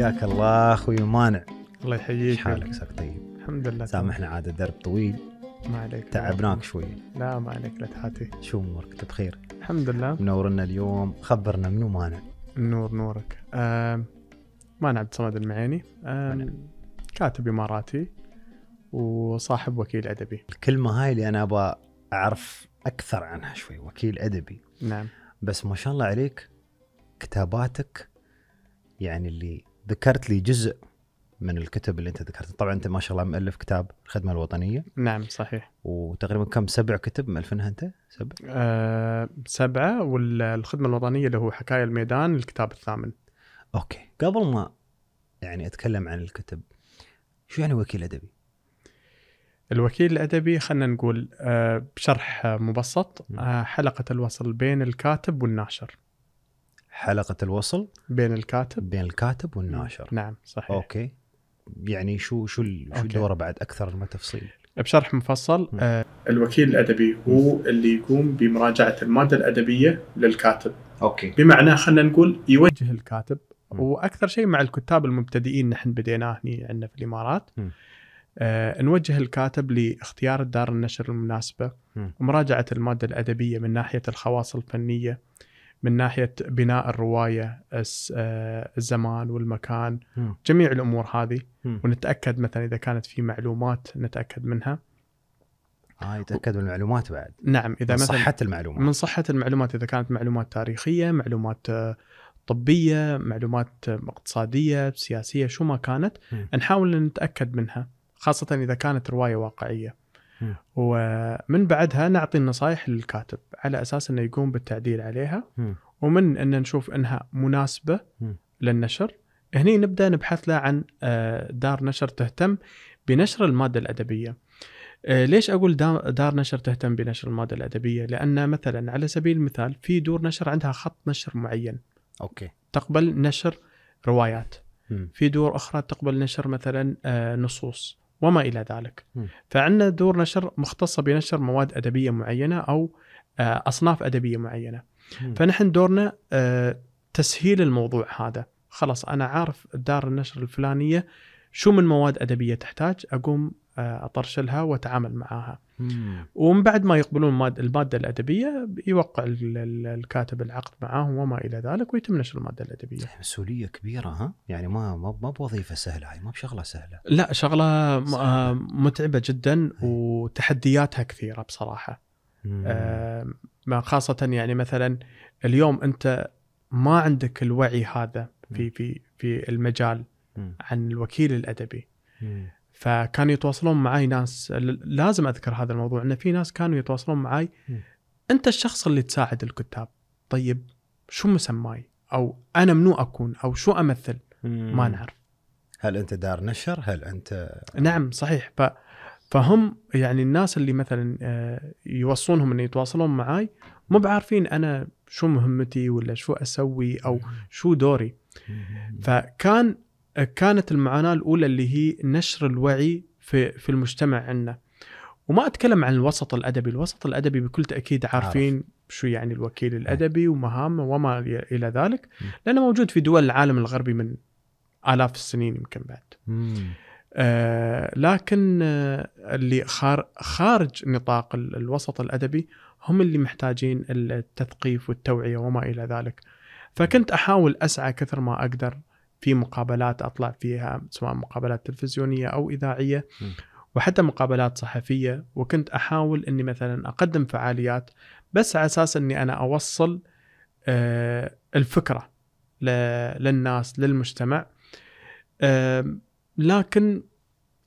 حياك الله اخوي مانع الله يحييك حالك ساك طيب الحمد لله سامحنا عاد الدرب طويل ما عليك تعبناك شوي لا ما عليك لا تحاتي شو امورك انت بخير الحمد لله منورنا اليوم خبرنا منو مانع النور نورك آه مانع عبد الصمد المعيني آه كاتب اماراتي وصاحب وكيل ادبي الكلمه هاي اللي انا ابغى اعرف اكثر عنها شوي وكيل ادبي نعم بس ما شاء الله عليك كتاباتك يعني اللي ذكرت لي جزء من الكتب اللي انت ذكرتها طبعا انت ما شاء الله مؤلف كتاب الخدمه الوطنيه نعم صحيح وتقريبا كم سبع كتب مؤلفينها انت سبع أه سبعه والخدمه الوطنيه اللي هو حكايه الميدان الكتاب الثامن اوكي قبل ما يعني اتكلم عن الكتب شو يعني وكيل ادبي الوكيل الادبي خلينا نقول أه بشرح مبسط نعم. أه حلقه الوصل بين الكاتب والناشر حلقه الوصل بين الكاتب بين الكاتب والناشر نعم صحيح اوكي يعني شو شو شو دوره بعد اكثر من تفصيل بشرح مفصل آه الوكيل الادبي هو اللي يقوم بمراجعه الماده الادبيه للكاتب اوكي بمعنى خلينا نقول يوجه الكاتب م. واكثر شيء مع الكتاب المبتدئين نحن بديناه هنا عندنا في الامارات آه نوجه الكاتب لاختيار الدار النشر المناسبه م. ومراجعه الماده الادبيه من ناحيه الخواص الفنيه من ناحيه بناء الروايه آه، الزمان والمكان م. جميع الامور هذه م. ونتاكد مثلا اذا كانت في معلومات نتاكد منها اه يتاكد من المعلومات بعد نعم اذا من مثلا صحه المعلومات من صحه المعلومات اذا كانت معلومات تاريخيه معلومات آه، طبيه معلومات آه، اقتصاديه سياسيه شو ما كانت م. نحاول نتاكد منها خاصه اذا كانت روايه واقعيه ومن بعدها نعطي النصائح للكاتب على اساس انه يقوم بالتعديل عليها ومن ان نشوف انها مناسبه للنشر هني نبدا نبحث له عن آه، دار نشر تهتم بنشر الماده الادبيه. آه، ليش اقول دار نشر تهتم بنشر الماده الادبيه؟ لان مثلا على سبيل المثال في دور نشر عندها خط نشر معين. اوكي. تقبل نشر روايات. في دور اخرى تقبل نشر مثلا آه، نصوص وما الى ذلك. فعندنا دور نشر مختصه بنشر مواد ادبيه معينه او آه، اصناف ادبيه معينه. فنحن دورنا آه، تسهيل الموضوع هذا، خلاص انا عارف دار النشر الفلانيه شو من مواد ادبيه تحتاج، اقوم آه، اطرشلها واتعامل معاها. ومن بعد ما يقبلون الماده الادبيه يوقع الكاتب العقد معاهم وما الى ذلك ويتم نشر الماده الادبيه. يعني مسؤوليه كبيره ها؟ يعني ما ما بوظيفه سهله هاي ما بشغله سهله. لا شغله سهلة. آه، متعبه جدا إيه. وتحدياتها كثيره بصراحه. آه، ما خاصه يعني مثلا اليوم انت ما عندك الوعي هذا في في في المجال عن الوكيل الادبي. مم. فكانوا يتواصلون معي ناس لازم اذكر هذا الموضوع انه في ناس كانوا يتواصلون معي انت الشخص اللي تساعد الكتاب طيب شو مسماي او انا منو اكون او شو امثل ما نعرف هل انت دار نشر هل انت نعم صحيح ف... فهم يعني الناس اللي مثلا آه، يوصونهم ان يتواصلون معي مو بعارفين انا شو مهمتي ولا شو اسوي او شو دوري فكان كانت المعاناه الاولى اللي هي نشر الوعي في في المجتمع عندنا وما اتكلم عن الوسط الادبي الوسط الادبي بكل تاكيد عارفين عارف. شو يعني الوكيل نعم. الادبي ومهامه وما الى ذلك لانه موجود في دول العالم الغربي من الاف السنين يمكن بعد آه لكن آه اللي خارج نطاق الوسط الادبي هم اللي محتاجين التثقيف والتوعيه وما الى ذلك فكنت احاول اسعى كثر ما اقدر في مقابلات اطلع فيها سواء مقابلات تلفزيونيه او اذاعيه وحتى مقابلات صحفيه وكنت احاول اني مثلا اقدم فعاليات بس على اساس اني انا اوصل آه، الفكره للناس للمجتمع لكن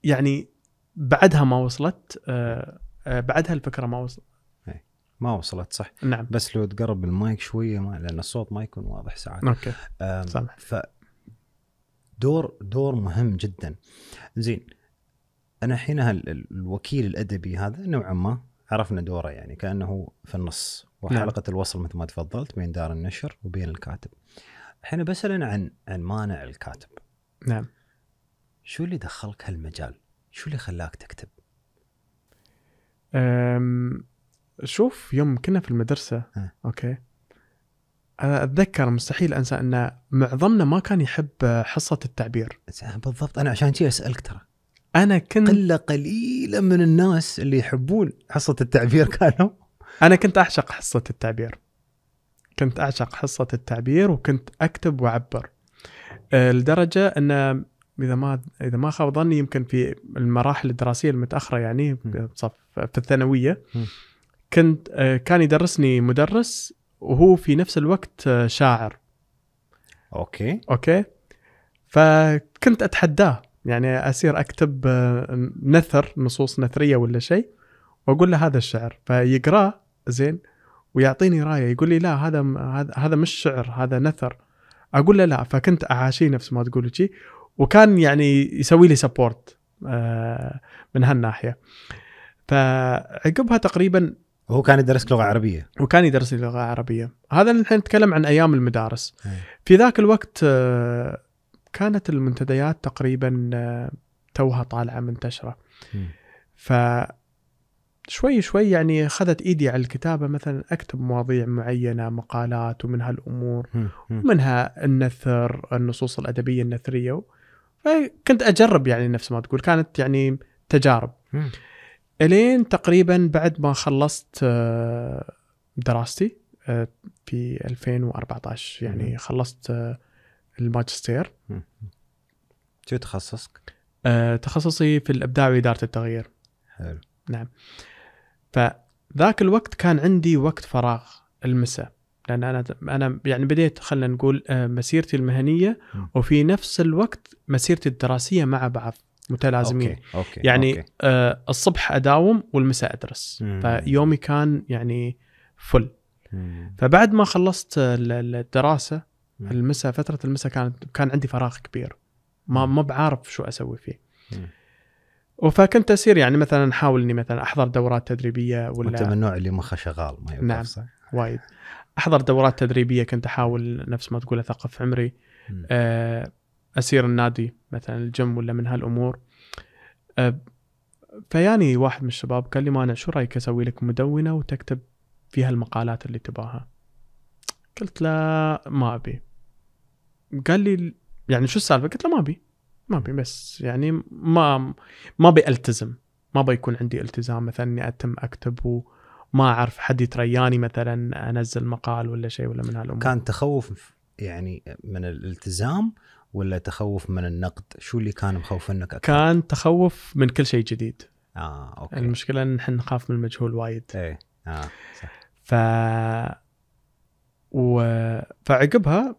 يعني بعدها ما وصلت آه، آه، بعدها الفكره ما وصلت إيه، ما وصلت صح نعم بس لو تقرب المايك شويه ما لان الصوت ما يكون واضح ساعات اوكي سامح دور دور مهم جدا زين انا حين الوكيل الادبي هذا نوعا ما عرفنا دوره يعني كانه في النص وحلقه نعم. الوصل مثل ما تفضلت بين دار النشر وبين الكاتب الحين بسأل عن عن مانع الكاتب نعم شو اللي دخلك هالمجال شو اللي خلاك تكتب أم شوف يوم كنا في المدرسة أه. أوكي انا اتذكر مستحيل انسى ان معظمنا ما كان يحب حصه التعبير بالضبط انا عشان كذا اسالك ترى انا كنت قله قليله من الناس اللي يحبون حصه التعبير كانوا انا كنت اعشق حصه التعبير كنت اعشق حصه التعبير وكنت اكتب واعبر آه، لدرجه ان اذا ما اذا ما خاب ظني يمكن في المراحل الدراسيه المتاخره يعني صف في الثانويه كنت آه، كان يدرسني مدرس وهو في نفس الوقت آه، شاعر اوكي اوكي فكنت اتحداه يعني اصير اكتب آه، نثر نصوص نثريه ولا شيء واقول له هذا الشعر فيقراه زين ويعطيني رايه يقول لي لا هذا هذا مش شعر هذا نثر اقول له لا فكنت اعاشيه نفس ما تقول شيء وكان يعني يسوي لي سبورت آه، من هالناحيه فعقبها تقريبا وهو كان يدرس لغه عربيه وكان يدرس لغه عربيه هذا نحن نتكلم عن ايام المدارس إيه. في ذاك الوقت آه، كانت المنتديات تقريبا آه، توها طالعه منتشره إيه. ف شوي شوي يعني اخذت ايدي على الكتابه مثلا اكتب مواضيع معينه مقالات ومن هالامور إيه، ومنها النثر النصوص الادبيه النثريه فكنت اجرب يعني نفس ما تقول كانت يعني تجارب الين تقريبا بعد ما خلصت آه، دراستي آه، في 2014 يعني خلصت آه، الماجستير شو تخصصك؟ تخصصي في الابداع واداره التغيير حلو نعم فذاك الوقت كان عندي وقت فراغ المساء لان انا انا يعني بديت خلينا نقول مسيرتي المهنيه وفي نفس الوقت مسيرتي الدراسيه مع بعض متلازمين أوكي. أوكي. يعني أوكي. آه الصبح اداوم والمساء ادرس مم. فيومي كان يعني فل مم. فبعد ما خلصت الدراسه المساء فتره المساء كانت كان عندي فراغ كبير ما ما بعارف شو اسوي فيه مم. فكنت اسير يعني مثلا احاول اني مثلا احضر دورات تدريبيه ولا انت من النوع اللي مخه شغال ما يوقف نعم وايد احضر دورات تدريبيه كنت احاول نفس ما تقول اثقف عمري آه، اسير النادي مثلا الجيم ولا من هالامور أه، فياني واحد من الشباب قال لي مانع شو رايك اسوي لك مدونه وتكتب فيها المقالات اللي تباها قلت له ما ابي قال لي يعني شو السالفه قلت له ما ابي ما ابي بس يعني ما ما ابي التزم ما بيكون عندي التزام مثلا اني اتم اكتب و... ما اعرف حد يترياني مثلا انزل مقال ولا شيء ولا من هالامور كان تخوف يعني من الالتزام ولا تخوف من النقد شو اللي كان مخوفنك اكثر كان تخوف من كل شيء جديد اه اوكي المشكله ان احنا نخاف من المجهول وايد ايه اه صح ف و... فعقبها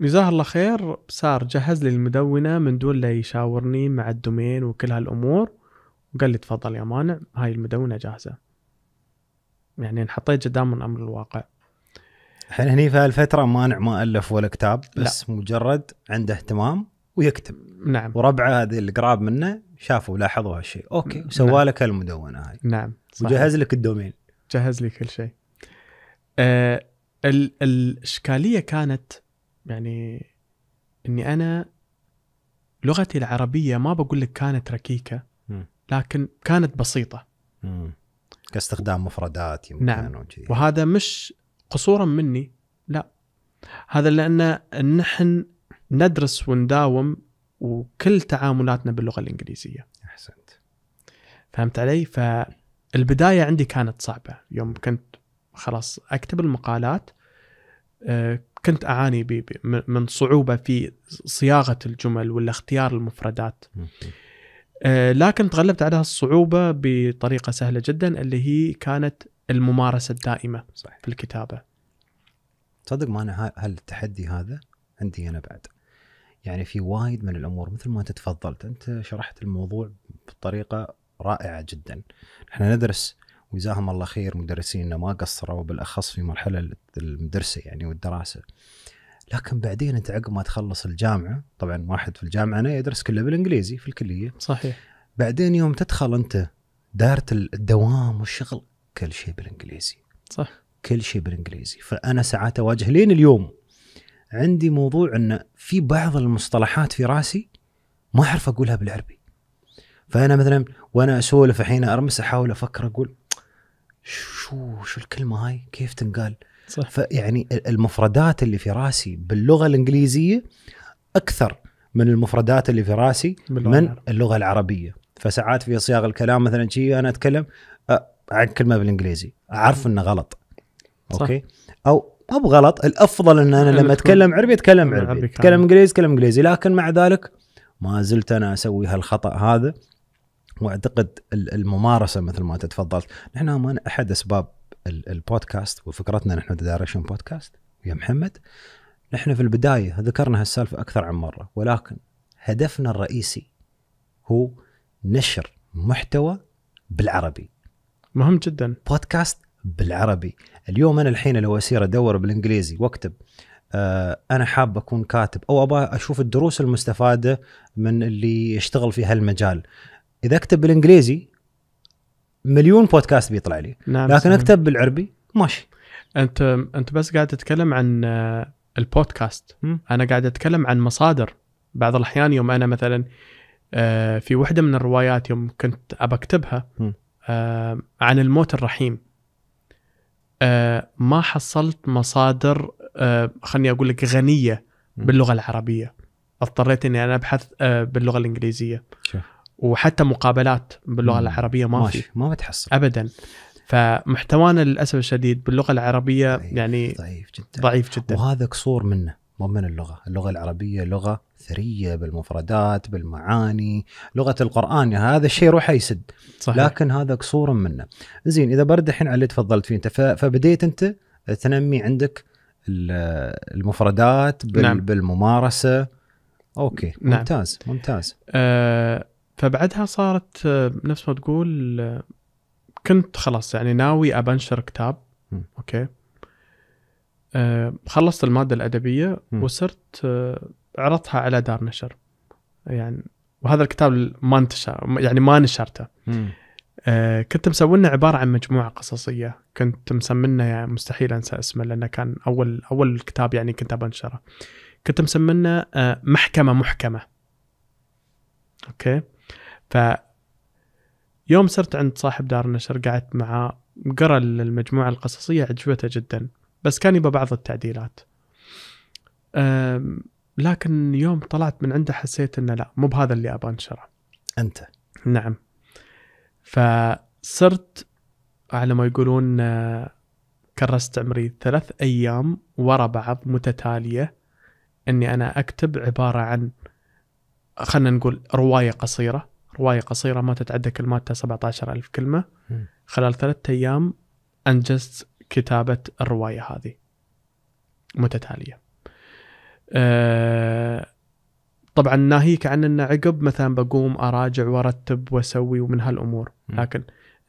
جزاه الله خير صار جهز لي المدونه من دون لا يشاورني مع الدومين وكل هالامور وقال لي تفضل يا مانع هاي المدونه جاهزه يعني انحطيت قدام من امر الواقع الحين هني في هالفتره مانع ما الف ولا كتاب بس لا. مجرد عنده اهتمام ويكتب نعم وربعه هذه القراب منه شافوا لاحظوا هالشيء اوكي وسوى نعم. لك المدونه هاي نعم صحيح. وجهز لك الدومين جهز لي كل شيء آه ال الاشكاليه كانت يعني اني انا لغتي العربيه ما بقول لك كانت ركيكه لكن كانت بسيطه م. كاستخدام مفردات يمكن نعم وهذا مش قصورا مني لا هذا لان نحن ندرس ونداوم وكل تعاملاتنا باللغه الانجليزيه احسنت فهمت علي فالبدايه عندي كانت صعبه يوم كنت خلاص اكتب المقالات آه، كنت اعاني من صعوبه في صياغه الجمل ولا اختيار المفردات آه، لكن تغلبت على الصعوبه بطريقه سهله جدا اللي هي كانت الممارسه الدائمه صح. في الكتابه تصدق ما انا هالتحدي هذا عندي انا بعد يعني في وايد من الامور مثل ما انت تفضلت انت شرحت الموضوع بطريقه رائعه جدا احنا ندرس وجزاهم الله خير مدرسينا ما قصروا بالاخص في مرحله المدرسه يعني والدراسه لكن بعدين انت عقب ما تخلص الجامعه طبعا واحد في الجامعه انا يدرس كله بالانجليزي في الكليه صحيح بعدين يوم تدخل انت دارت الدوام والشغل كل شيء بالانجليزي صح كل شيء بالانجليزي فانا ساعات اواجه لين اليوم عندي موضوع ان في بعض المصطلحات في راسي ما اعرف اقولها بالعربي فانا مثلا وانا اسولف الحين ارمس احاول افكر اقول شو شو الكلمه هاي كيف تنقال صح فيعني المفردات اللي في راسي باللغه الانجليزيه اكثر من المفردات اللي في راسي من اللغه العربيه فساعات في صياغ الكلام مثلا شيء انا اتكلم عن كلمه بالانجليزي اعرف انه غلط صح. اوكي او مو بغلط الافضل ان انا لما اتكلم عربي اتكلم عربي اتكلم انجليزي اتكلم انجليزي لكن مع ذلك ما زلت انا اسوي هالخطا هذا واعتقد الممارسه مثل ما انت تفضلت نحن ما احد اسباب البودكاست وفكرتنا نحن دايركشن بودكاست يا محمد نحن في البدايه ذكرنا هالسالفه اكثر عن مره ولكن هدفنا الرئيسي هو نشر محتوى بالعربي مهم جدا بودكاست بالعربي اليوم انا الحين لو اسير ادور بالانجليزي واكتب آه، انا حاب اكون كاتب او ابغى اشوف الدروس المستفاده من اللي يشتغل في هالمجال اذا اكتب بالانجليزي مليون بودكاست بيطلع لي نعم لكن سمين. اكتب بالعربي ماشي انت انت بس قاعد تتكلم عن آه، البودكاست انا قاعد اتكلم عن مصادر بعض الاحيان يوم انا مثلا آه، في وحده من الروايات يوم كنت ابى اكتبها آه، عن الموت الرحيم آه، ما حصلت مصادر آه، خلني اقول لك غنيه باللغه العربيه اضطريت اني انا ابحث باللغه الانجليزيه وحتى مقابلات باللغه العربيه ما في ما بتحصل ابدا فمحتوانا للاسف الشديد باللغه العربيه ضعيف يعني ضعيف جدا ضعيف جدا وهذا قصور منه من اللغة اللغة العربية لغة ثرية بالمفردات بالمعاني لغة القرآن هذا الشيء روح يسد صحيح. لكن هذا قصور منه زين إذا برد الحين على اللي تفضلت فيه أنت فبديت أنت تنمي عندك المفردات بال نعم. بالممارسة أوكي نعم. ممتاز ممتاز أه فبعدها صارت آه، نفس ما تقول آه، كنت خلاص يعني ناوي أبنشر كتاب م. أوكي آه، خلصت الماده الادبيه وصرت آه، عرضتها على دار نشر يعني وهذا الكتاب ما انتشر يعني ما نشرته آه كنت مسوينا عباره عن مجموعه قصصيه كنت مسمينا يعني مستحيل انسى اسمه لانه كان اول اول كتاب يعني كنت أنشره كنت مسمينا آه محكمه محكمه اوكي ف يوم صرت عند صاحب دار النشر قعدت معاه قرا المجموعه القصصيه عجبته جدا بس كان يبى بعض التعديلات لكن يوم طلعت من عنده حسيت انه لا مو بهذا اللي ابغى انشره انت نعم فصرت على ما يقولون أه، كرست عمري ثلاث ايام ورا بعض متتاليه اني انا اكتب عباره عن خلينا نقول روايه قصيره روايه قصيره ما تتعدى كلماتها 17000 كلمه خلال ثلاثة ايام انجزت كتابة الرواية هذه متتالية آه، طبعا ناهيك عن أن عقب مثلا بقوم أراجع وأرتب وأسوي ومن هالأمور لكن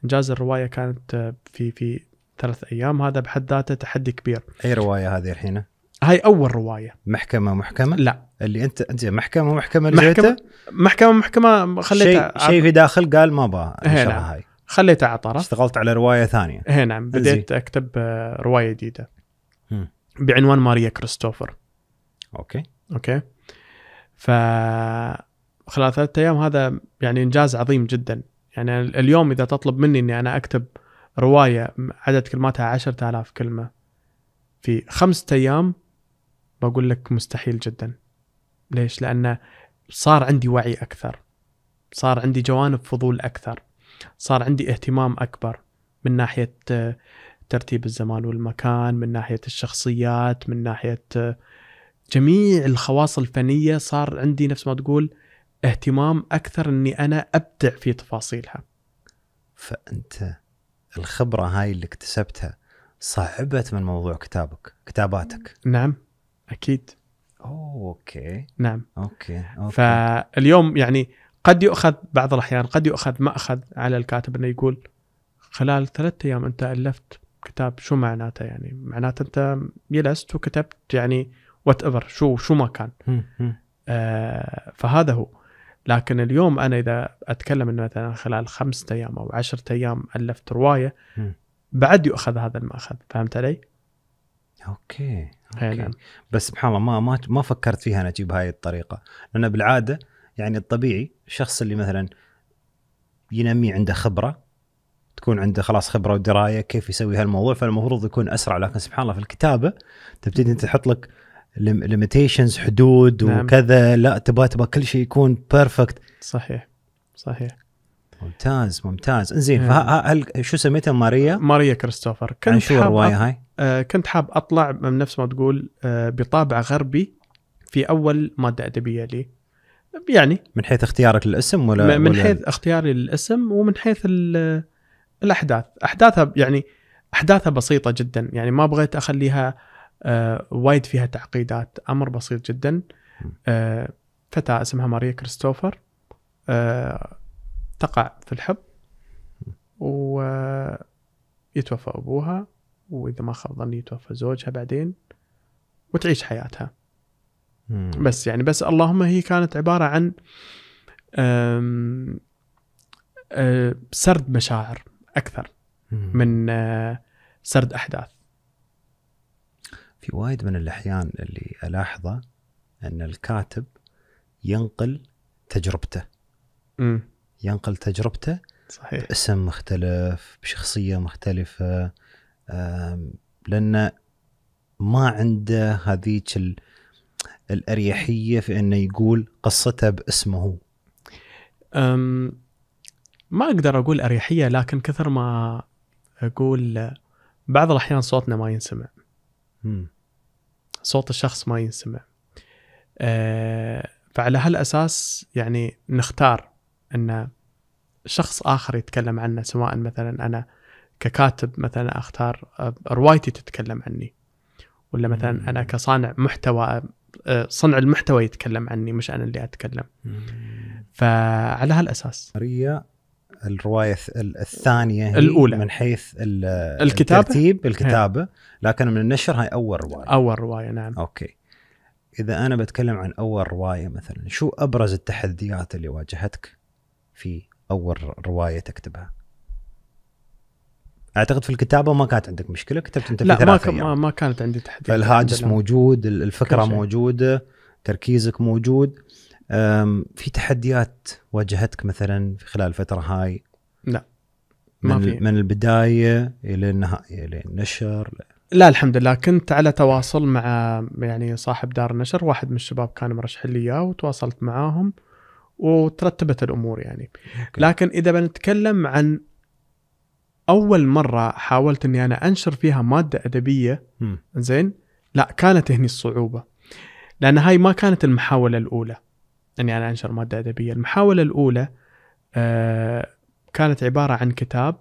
إنجاز الرواية كانت في في ثلاث أيام هذا بحد ذاته تحدي كبير أي رواية هذه الحين؟ هاي أول رواية محكمة محكمة؟ لا اللي أنت أنت محكمة محكمة اللي محكمة محكمة محكمة خليتها شيء شي في داخل قال ما أبغى هاي خليته على طرف اشتغلت على روايه ثانيه اي نعم بديت اكتب آه، روايه جديده بعنوان ماريا كريستوفر اوكي اوكي ف خلال ثلاثة ايام هذا يعني انجاز عظيم جدا يعني اليوم اذا تطلب مني اني انا اكتب روايه عدد كلماتها 10000 كلمه في خمسة ايام بقول لك مستحيل جدا ليش؟ لأن صار عندي وعي أكثر صار عندي جوانب فضول أكثر صار عندي اهتمام اكبر من ناحيه آه، ترتيب الزمان والمكان من ناحيه الشخصيات من ناحيه آه، جميع الخواص الفنيه صار عندي نفس ما تقول اهتمام اكثر اني انا ابدع في تفاصيلها فانت الخبره هاي اللي اكتسبتها صعبت من موضوع كتابك كتاباتك نعم اكيد أوه، اوكي نعم اوكي اوكي فاليوم يعني قد يؤخذ بعض الأحيان قد يؤخذ مأخذ على الكاتب أنه يقول خلال ثلاثة أيام أنت ألفت كتاب شو معناته يعني معناته أنت جلست وكتبت يعني وات ايفر شو شو ما كان آه فهذا هو لكن اليوم أنا إذا أتكلم أنه مثلا خلال خمسة أيام أو عشرة أيام ألفت رواية بعد يؤخذ هذا المأخذ فهمت علي؟ اوكي اوكي نعم. بس سبحان الله ما ما ما فكرت فيها انا اجيب هاي الطريقه لان بالعاده يعني الطبيعي الشخص اللي مثلا ينمي عنده خبره تكون عنده خلاص خبره ودرايه كيف يسوي هالموضوع فالمفروض يكون اسرع لكن سبحان الله في الكتابه تبتدي انت تحط لك ليميتيشنز حدود نعم. وكذا لا تبغى تبغى كل شيء يكون بيرفكت صحيح صحيح ممتاز ممتاز انزين نعم. فهل شو سميتها ماريا؟ ماريا كريستوفر كنت شو الروايه هاي؟ آه كنت حاب اطلع من نفس ما تقول آه بطابع غربي في اول ماده ادبيه لي يعني من حيث اختيارك للاسم ولا من ولا حيث اختياري للاسم ومن حيث الاحداث احداثها يعني احداثها بسيطه جدا يعني ما بغيت اخليها آه وايد فيها تعقيدات امر بسيط جدا آه فتاه اسمها ماريا كريستوفر آه تقع في الحب ويتوفى آه، ابوها واذا ما خاب ظني يتوفى زوجها بعدين وتعيش حياتها بس يعني بس اللهم هي كانت عباره عن أم أم سرد مشاعر اكثر من سرد احداث في وايد من الاحيان اللي الاحظه ان الكاتب ينقل تجربته ينقل تجربته صحيح باسم مختلف بشخصيه مختلفه لانه ما عنده هذيك الأريحية في أنه يقول قصته باسمه أم ما أقدر أقول أريحية لكن كثر ما أقول بعض الأحيان صوتنا ما ينسمع م. صوت الشخص ما ينسمع أه فعلى هالأساس يعني نختار أن شخص آخر يتكلم عنه سواء مثلا أنا ككاتب مثلا أختار أه، روايتي تتكلم عني ولا مثلا انا كصانع محتوى آه، صنع المحتوى يتكلم عني مش انا اللي اتكلم فعلى هالاساس الروايه الثانيه الاولى من حيث الكتابه الترتيب الكتابه لكن من النشر هاي اول روايه اول روايه نعم اوكي اذا انا بتكلم عن اول روايه مثلا شو ابرز التحديات اللي واجهتك في اول روايه تكتبها اعتقد في الكتابه ما كانت عندك مشكله كتبت انت في لا ما, أيام. ما كانت عندي تحديات فالهاجس موجود الفكره موجوده تركيزك موجود في تحديات واجهتك مثلا في خلال الفتره هاي لا ما من, في. من البدايه الى النهايه الى النشر لا الحمد لله كنت على تواصل مع يعني صاحب دار النشر واحد من الشباب كان مرشح لي اياه وتواصلت معاهم وترتبت الامور يعني لكن اذا بنتكلم عن اول مره حاولت اني انا انشر فيها ماده ادبيه زين لا كانت هني الصعوبه لان هاي ما كانت المحاوله الاولى اني انا انشر ماده ادبيه المحاوله الاولى آه كانت عباره عن كتاب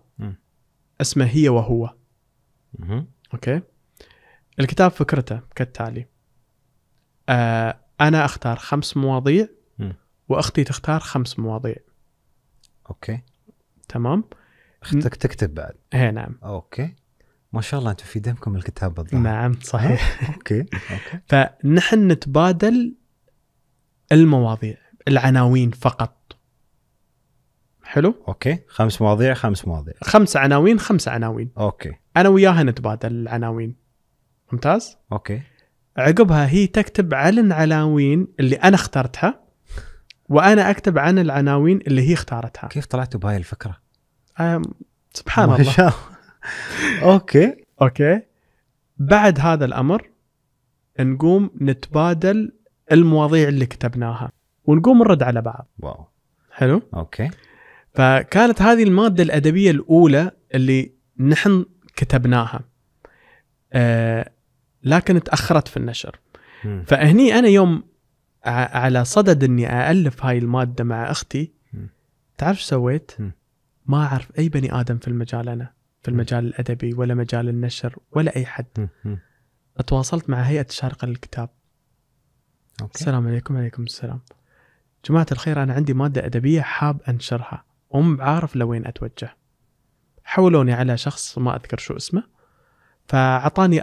اسمه هي وهو اوكي الكتاب فكرته كالتالي آه انا اختار خمس مواضيع واختي تختار خمس مواضيع اوكي تمام اختك تكتب بعد ايه نعم اوكي ما شاء الله انتم في دمكم الكتاب بالضبط نعم صحيح اوكي اوكي فنحن نتبادل المواضيع العناوين فقط حلو اوكي خمس مواضيع خمس مواضيع خمس عناوين خمس عناوين اوكي انا وياها نتبادل العناوين ممتاز اوكي عقبها هي تكتب على العناوين اللي انا اخترتها وانا اكتب عن العناوين اللي هي اختارتها كيف طلعتوا بهاي الفكره سبحان ما الله شاء. اوكي اوكي بعد هذا الامر نقوم نتبادل المواضيع اللي كتبناها ونقوم نرد على بعض واو حلو اوكي فكانت هذه الماده الادبيه الاولى اللي نحن كتبناها آه لكن تاخرت في النشر م. فهني انا يوم على صدد اني الف هاي الماده مع اختي تعرف شو سويت؟ م. ما اعرف اي بني ادم في المجال انا في المجال الادبي ولا مجال النشر ولا اي حد تواصلت مع هيئه الشارقه للكتاب أوكي. السلام عليكم عليكم السلام جماعه الخير انا عندي ماده ادبيه حاب انشرها وم عارف لوين اتوجه حولوني على شخص ما اذكر شو اسمه فاعطاني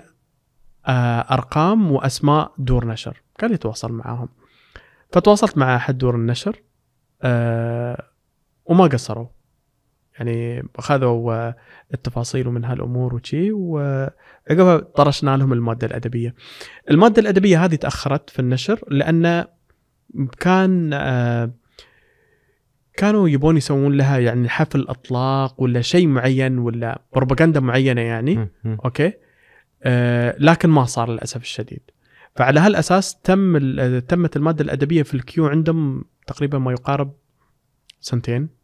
آه، ارقام واسماء دور نشر قال يتواصل معاهم فتواصلت مع احد دور النشر آه، وما قصروا يعني اخذوا آه، التفاصيل ومن هالامور وشي وعقبها طرشنا لهم الماده الادبيه. الماده الادبيه هذه تاخرت في النشر لان كان آه، كانوا يبون يسوون لها يعني حفل اطلاق ولا شيء معين ولا بروباغندا معينه يعني اوكي آه لكن ما صار للاسف الشديد فعلى هالاساس تم آه، تمت الماده الادبيه في الكيو عندهم تقريبا ما يقارب سنتين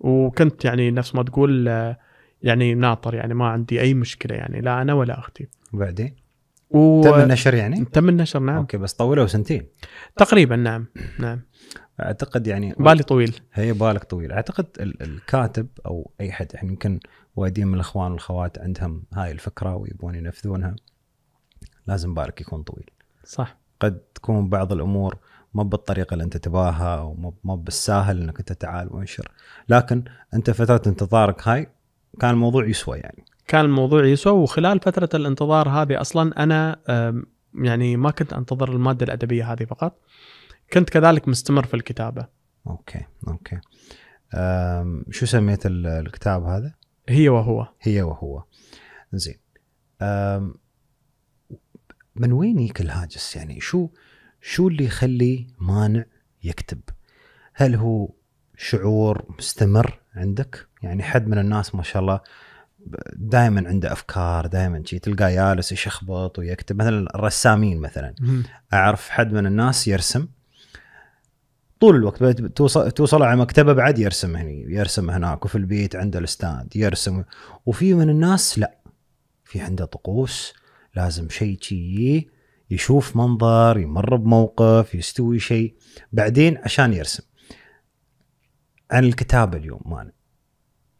وكنت يعني نفس ما تقول آه، يعني ناطر يعني ما عندي اي مشكله يعني لا انا ولا اختي وبعدين و... تم النشر يعني تم النشر نعم اوكي بس طولوا سنتين تقريبا نعم نعم اعتقد يعني بالي طويل هي بالك طويل اعتقد الكاتب او اي حد يعني يمكن وايدين من الاخوان والخوات عندهم هاي الفكره ويبون ينفذونها لازم بالك يكون طويل صح قد تكون بعض الامور مو بالطريقه اللي انت تباها او مو بالساهل انك انت تعال وانشر لكن انت فتره انتظارك هاي كان الموضوع يسوى يعني كان الموضوع يسوى وخلال فتره الانتظار هذه اصلا انا يعني ما كنت انتظر الماده الادبيه هذه فقط كنت كذلك مستمر في الكتابه اوكي اوكي شو سميت الكتاب هذا هي وهو هي وهو زين من وين يجيك الهاجس يعني شو شو اللي يخلي مانع يكتب؟ هل هو شعور مستمر عندك؟ يعني حد من الناس ما شاء الله دائما عنده افكار دائما شي تلقاه جالس يشخبط ويكتب مثلا الرسامين مثلا اعرف حد من الناس يرسم طول الوقت توصل توصل على مكتبه بعد يرسم هني يرسم هناك وفي البيت عنده الاستاد يرسم وفي من الناس لا في عنده طقوس لازم شيء شي يشوف منظر يمر بموقف يستوي شيء بعدين عشان يرسم عن الكتابة اليوم مانا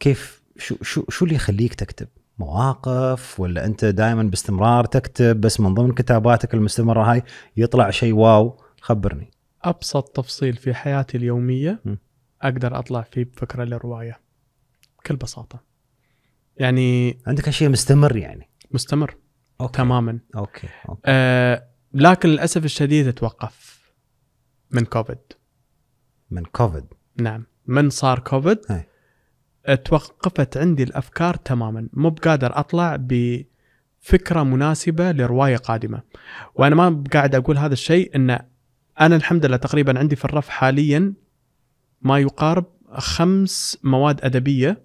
كيف شو شو شو اللي يخليك تكتب مواقف ولا انت دائما باستمرار تكتب بس من ضمن كتاباتك المستمره هاي يطلع شيء واو خبرني ابسط تفصيل في حياتي اليوميه م. اقدر اطلع فيه بفكره لروايه بكل بساطه يعني عندك شيء مستمر يعني مستمر أوكي. تماما اوكي, أوكي. آه لكن للاسف الشديد توقف من كوفيد من كوفيد نعم من صار كوفيد توقفت عندي الافكار تماما مو بقادر اطلع بفكره مناسبه لروايه قادمه وانا ما قاعد اقول هذا الشيء ان انا الحمد لله تقريبا عندي في الرف حاليا ما يقارب خمس مواد ادبيه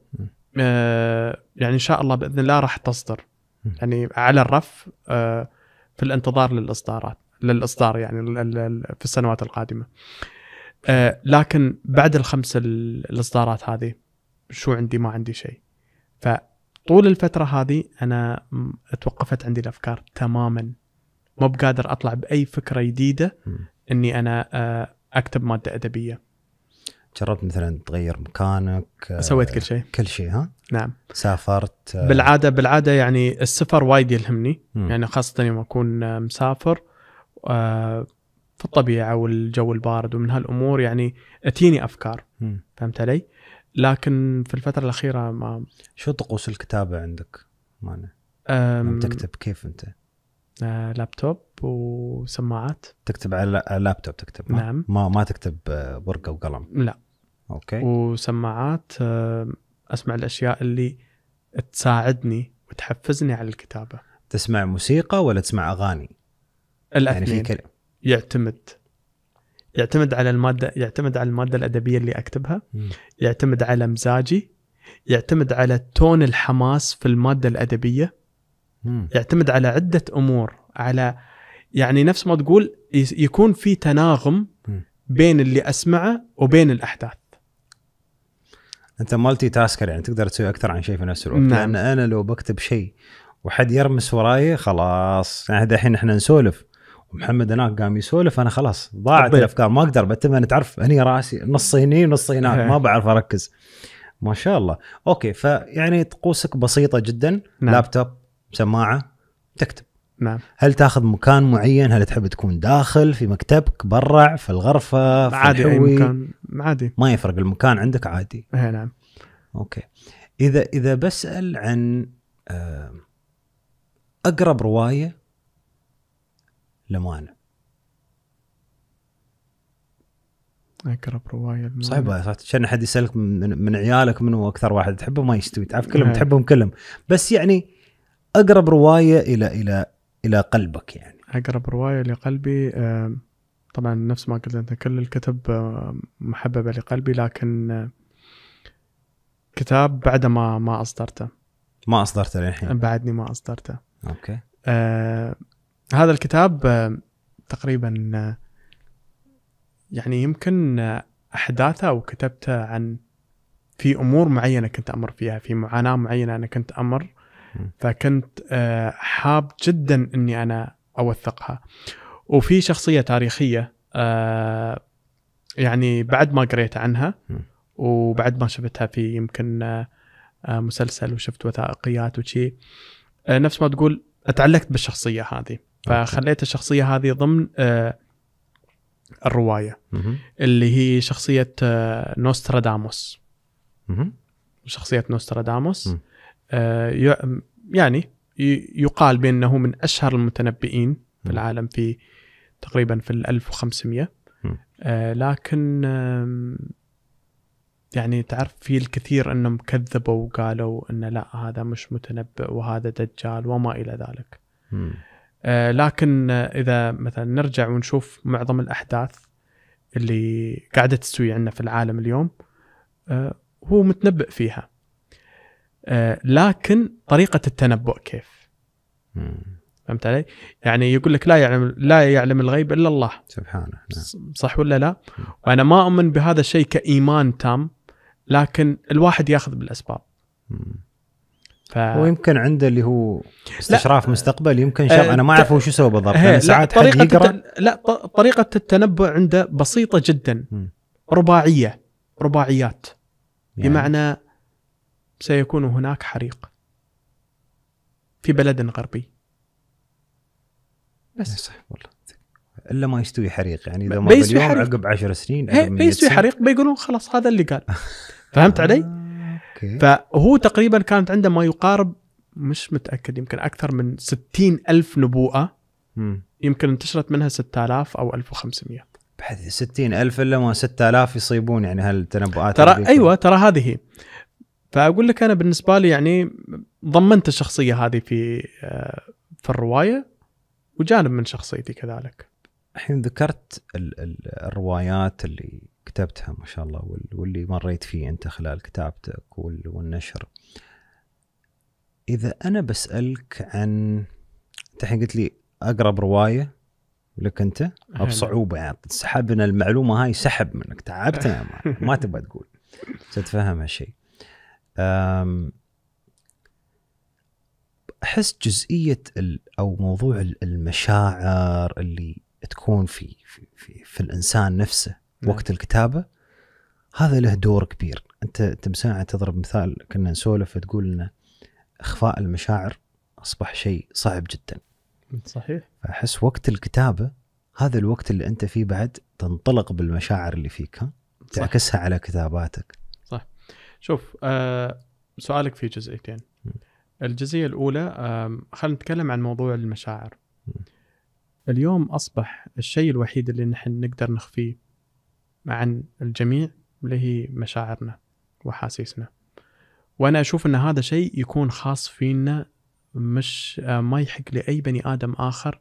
آه يعني ان شاء الله باذن الله راح تصدر يعني على الرف آه، في الانتظار للاصدارات للاصدار يعني في السنوات القادمه آه، لكن بعد الخمس الاصدارات هذه شو عندي ما عندي شيء فطول الفتره هذه انا توقفت عندي الافكار تماما مو بقادر اطلع باي فكره جديده اني انا آه، اكتب ماده ادبيه جربت مثلا تغير مكانك آه، سويت كل شيء كل شيء ها نعم سافرت آه، بالعاده بالعاده يعني السفر وايد يلهمني م. يعني خاصه يوم اكون آه، مسافر في الطبيعه والجو البارد ومن هالامور يعني اتيني افكار م. فهمت علي؟ لكن في الفتره الاخيره ما شو طقوس الكتابه عندك؟ مانا أم... تكتب كيف انت؟ لابتوب وسماعات تكتب على اللابتوب تكتب ما. نعم ما ما تكتب ورقه وقلم لا اوكي وسماعات آه، اسمع الاشياء اللي تساعدني وتحفزني على الكتابه تسمع موسيقى ولا تسمع اغاني الاثنين يعني في كل... يعتمد يعتمد على الماده يعتمد على الماده الادبيه اللي اكتبها م. يعتمد على مزاجي يعتمد على تون الحماس في الماده الادبيه م. يعتمد على عده امور على يعني نفس ما تقول يكون في تناغم بين اللي اسمعه وبين الاحداث انت مالتي تاسكر يعني تقدر تسوي اكثر عن شيء في نفس الوقت نعم. لان انا لو بكتب شيء وحد يرمس وراي خلاص يعني الحين احنا نسولف ومحمد هناك قام يسولف انا خلاص ضاعت الافكار ما اقدر بتم انا تعرف هني راسي نص هني ونص هناك إيه. ما بعرف اركز ما شاء الله اوكي فيعني طقوسك بسيطه جدا نعم. لابتوب سماعه تكتب نعم هل تاخذ مكان معين هل تحب تكون داخل في مكتبك برا في الغرفه في عادي الحوي. اي مكان عادي ما يفرق المكان عندك عادي اي نعم اوكي اذا اذا بسال عن آه، اقرب روايه لمانع اقرب روايه صعبه صح عشان حد يسالك من, من عيالك من هو اكثر واحد تحبه ما يستوي تعرف كلهم إيه. تحبهم كلهم بس يعني اقرب روايه الى الى الى قلبك يعني اقرب روايه لقلبي طبعا نفس ما قلت انت كل الكتب محببه لقلبي لكن كتاب بعد ما ما اصدرته ما اصدرته للحين بعدني ما اصدرته اوكي آه هذا الكتاب تقريبا يعني يمكن احداثه او كتبته عن في امور معينه كنت امر فيها في معاناه معينه انا كنت امر فكنت آه، حاب جدا اني انا اوثقها وفي شخصيه تاريخيه آه، يعني بعد ما قريت عنها وبعد ما شفتها في يمكن آه، مسلسل وشفت وثائقيات وشي نفس ما تقول اتعلقت بالشخصيه هذه فخليت الشخصيه هذه ضمن الروايه اللي هي شخصيه نوستراداموس شخصيه نوستراداموس آه، يعني يقال بأنه من أشهر المتنبئين في العالم في تقريبا في ال 1500 آه، لكن يعني تعرف في الكثير انهم كذبوا وقالوا ان لا هذا مش متنبئ وهذا دجال وما الى ذلك. آه، لكن اذا مثلا نرجع ونشوف معظم الاحداث اللي قاعده تسوي عندنا في العالم اليوم هو متنبئ فيها. آه، لكن طريقه التنبؤ كيف فهمت علي؟ يعني يقول لك لا يعلم لا يعلم الغيب الا الله سبحانه نعم. صح ولا لا؟ وانا ما اؤمن بهذا الشيء كايمان تام لكن الواحد ياخذ بالاسباب ف... ويمكن عنده اللي هو استشراف لا. آه، مستقبل يمكن شر... انا ما اعرف هو شو سوى بالضبط أه... ساعات حد يقرا الت... لا طريقه التنبؤ عنده بسيطه جدا رباعيه رباعيات يعني. بمعنى سيكون هناك حريق في بلد غربي بس صح والله الا ما يستوي حريق يعني اذا ما حريق عقب 10 سنين إيه، عقب بيستوي حريق بيقولون خلاص هذا اللي قال فهمت علي؟ آه، فهو تقريبا كانت عنده ما يقارب مش متاكد يمكن اكثر من 60 الف نبوءه يمكن انتشرت منها 6000 او 1500 بحيث 60 الف الا ما 6000 يصيبون يعني هالتنبؤات ترى ايوه ترى هذه فاقول لك انا بالنسبه لي يعني ضمنت الشخصيه هذه في آه، في الروايه وجانب من شخصيتي كذلك. الحين ذكرت ال ال الروايات اللي كتبتها ما شاء الله واللي مريت فيه انت خلال كتابتك والنشر. اذا انا بسالك عن انت الحين قلت لي اقرب روايه لك انت او بصعوبه يعني سحبنا المعلومه هاي سحب منك تعبتنا ما تبغى تقول تتفهم هالشيء. احس جزئيه او موضوع المشاعر اللي تكون في في في, في الانسان نفسه نعم. وقت الكتابه هذا له دور كبير انت انت تضرب مثال كنا نسولف تقول لنا اخفاء المشاعر اصبح شيء صعب جدا صحيح فاحس وقت الكتابه هذا الوقت اللي انت فيه بعد تنطلق بالمشاعر اللي فيك ها تعكسها على كتاباتك شوف آه سؤالك في جزئيتين الجزئيه الاولى آه خلينا نتكلم عن موضوع المشاعر اليوم اصبح الشيء الوحيد اللي نحن نقدر نخفيه عن الجميع اللي هي مشاعرنا واحاسيسنا وانا اشوف ان هذا شيء يكون خاص فينا مش آه، ما يحق لاي بني ادم اخر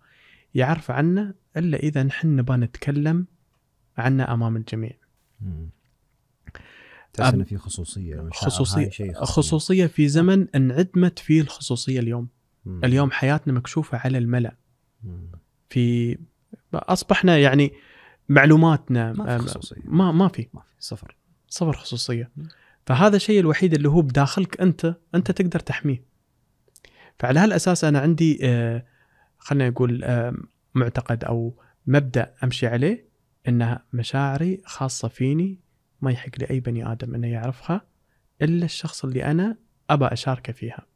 يعرف عنه الا اذا نحن نبغى نتكلم عنه امام الجميع. تحس ان في خصوصيه خصوصيه خصوصيه في زمن انعدمت فيه الخصوصيه اليوم مم. اليوم حياتنا مكشوفه على الملا في اصبحنا يعني معلوماتنا ما في آه، خصوصيه ما ما في, ما في. صفر صفر خصوصيه مم. فهذا الشيء الوحيد اللي هو بداخلك انت انت تقدر تحميه فعلى هالاساس انا عندي آه خلينا نقول آه معتقد او مبدا امشي عليه انها مشاعري خاصه فيني ما يحق لاي بني ادم انه يعرفها الا الشخص اللي انا ابى اشاركه فيها.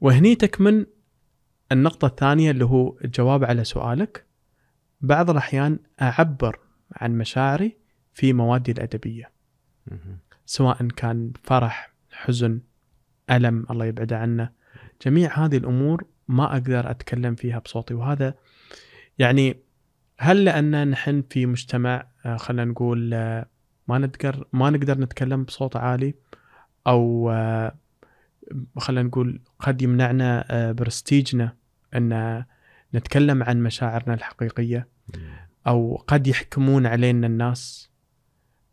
وهني تكمن النقطة الثانية اللي هو الجواب على سؤالك بعض الأحيان أعبر عن مشاعري في موادي الأدبية سواء كان فرح حزن ألم الله يبعده عنه جميع هذه الأمور ما أقدر أتكلم فيها بصوتي وهذا يعني هل لأن نحن في مجتمع آه، خلينا نقول آه، ما نقدر ما نقدر نتكلم بصوت عالي او آه، خلينا نقول قد يمنعنا آه، برستيجنا ان نتكلم عن مشاعرنا الحقيقيه او قد يحكمون علينا الناس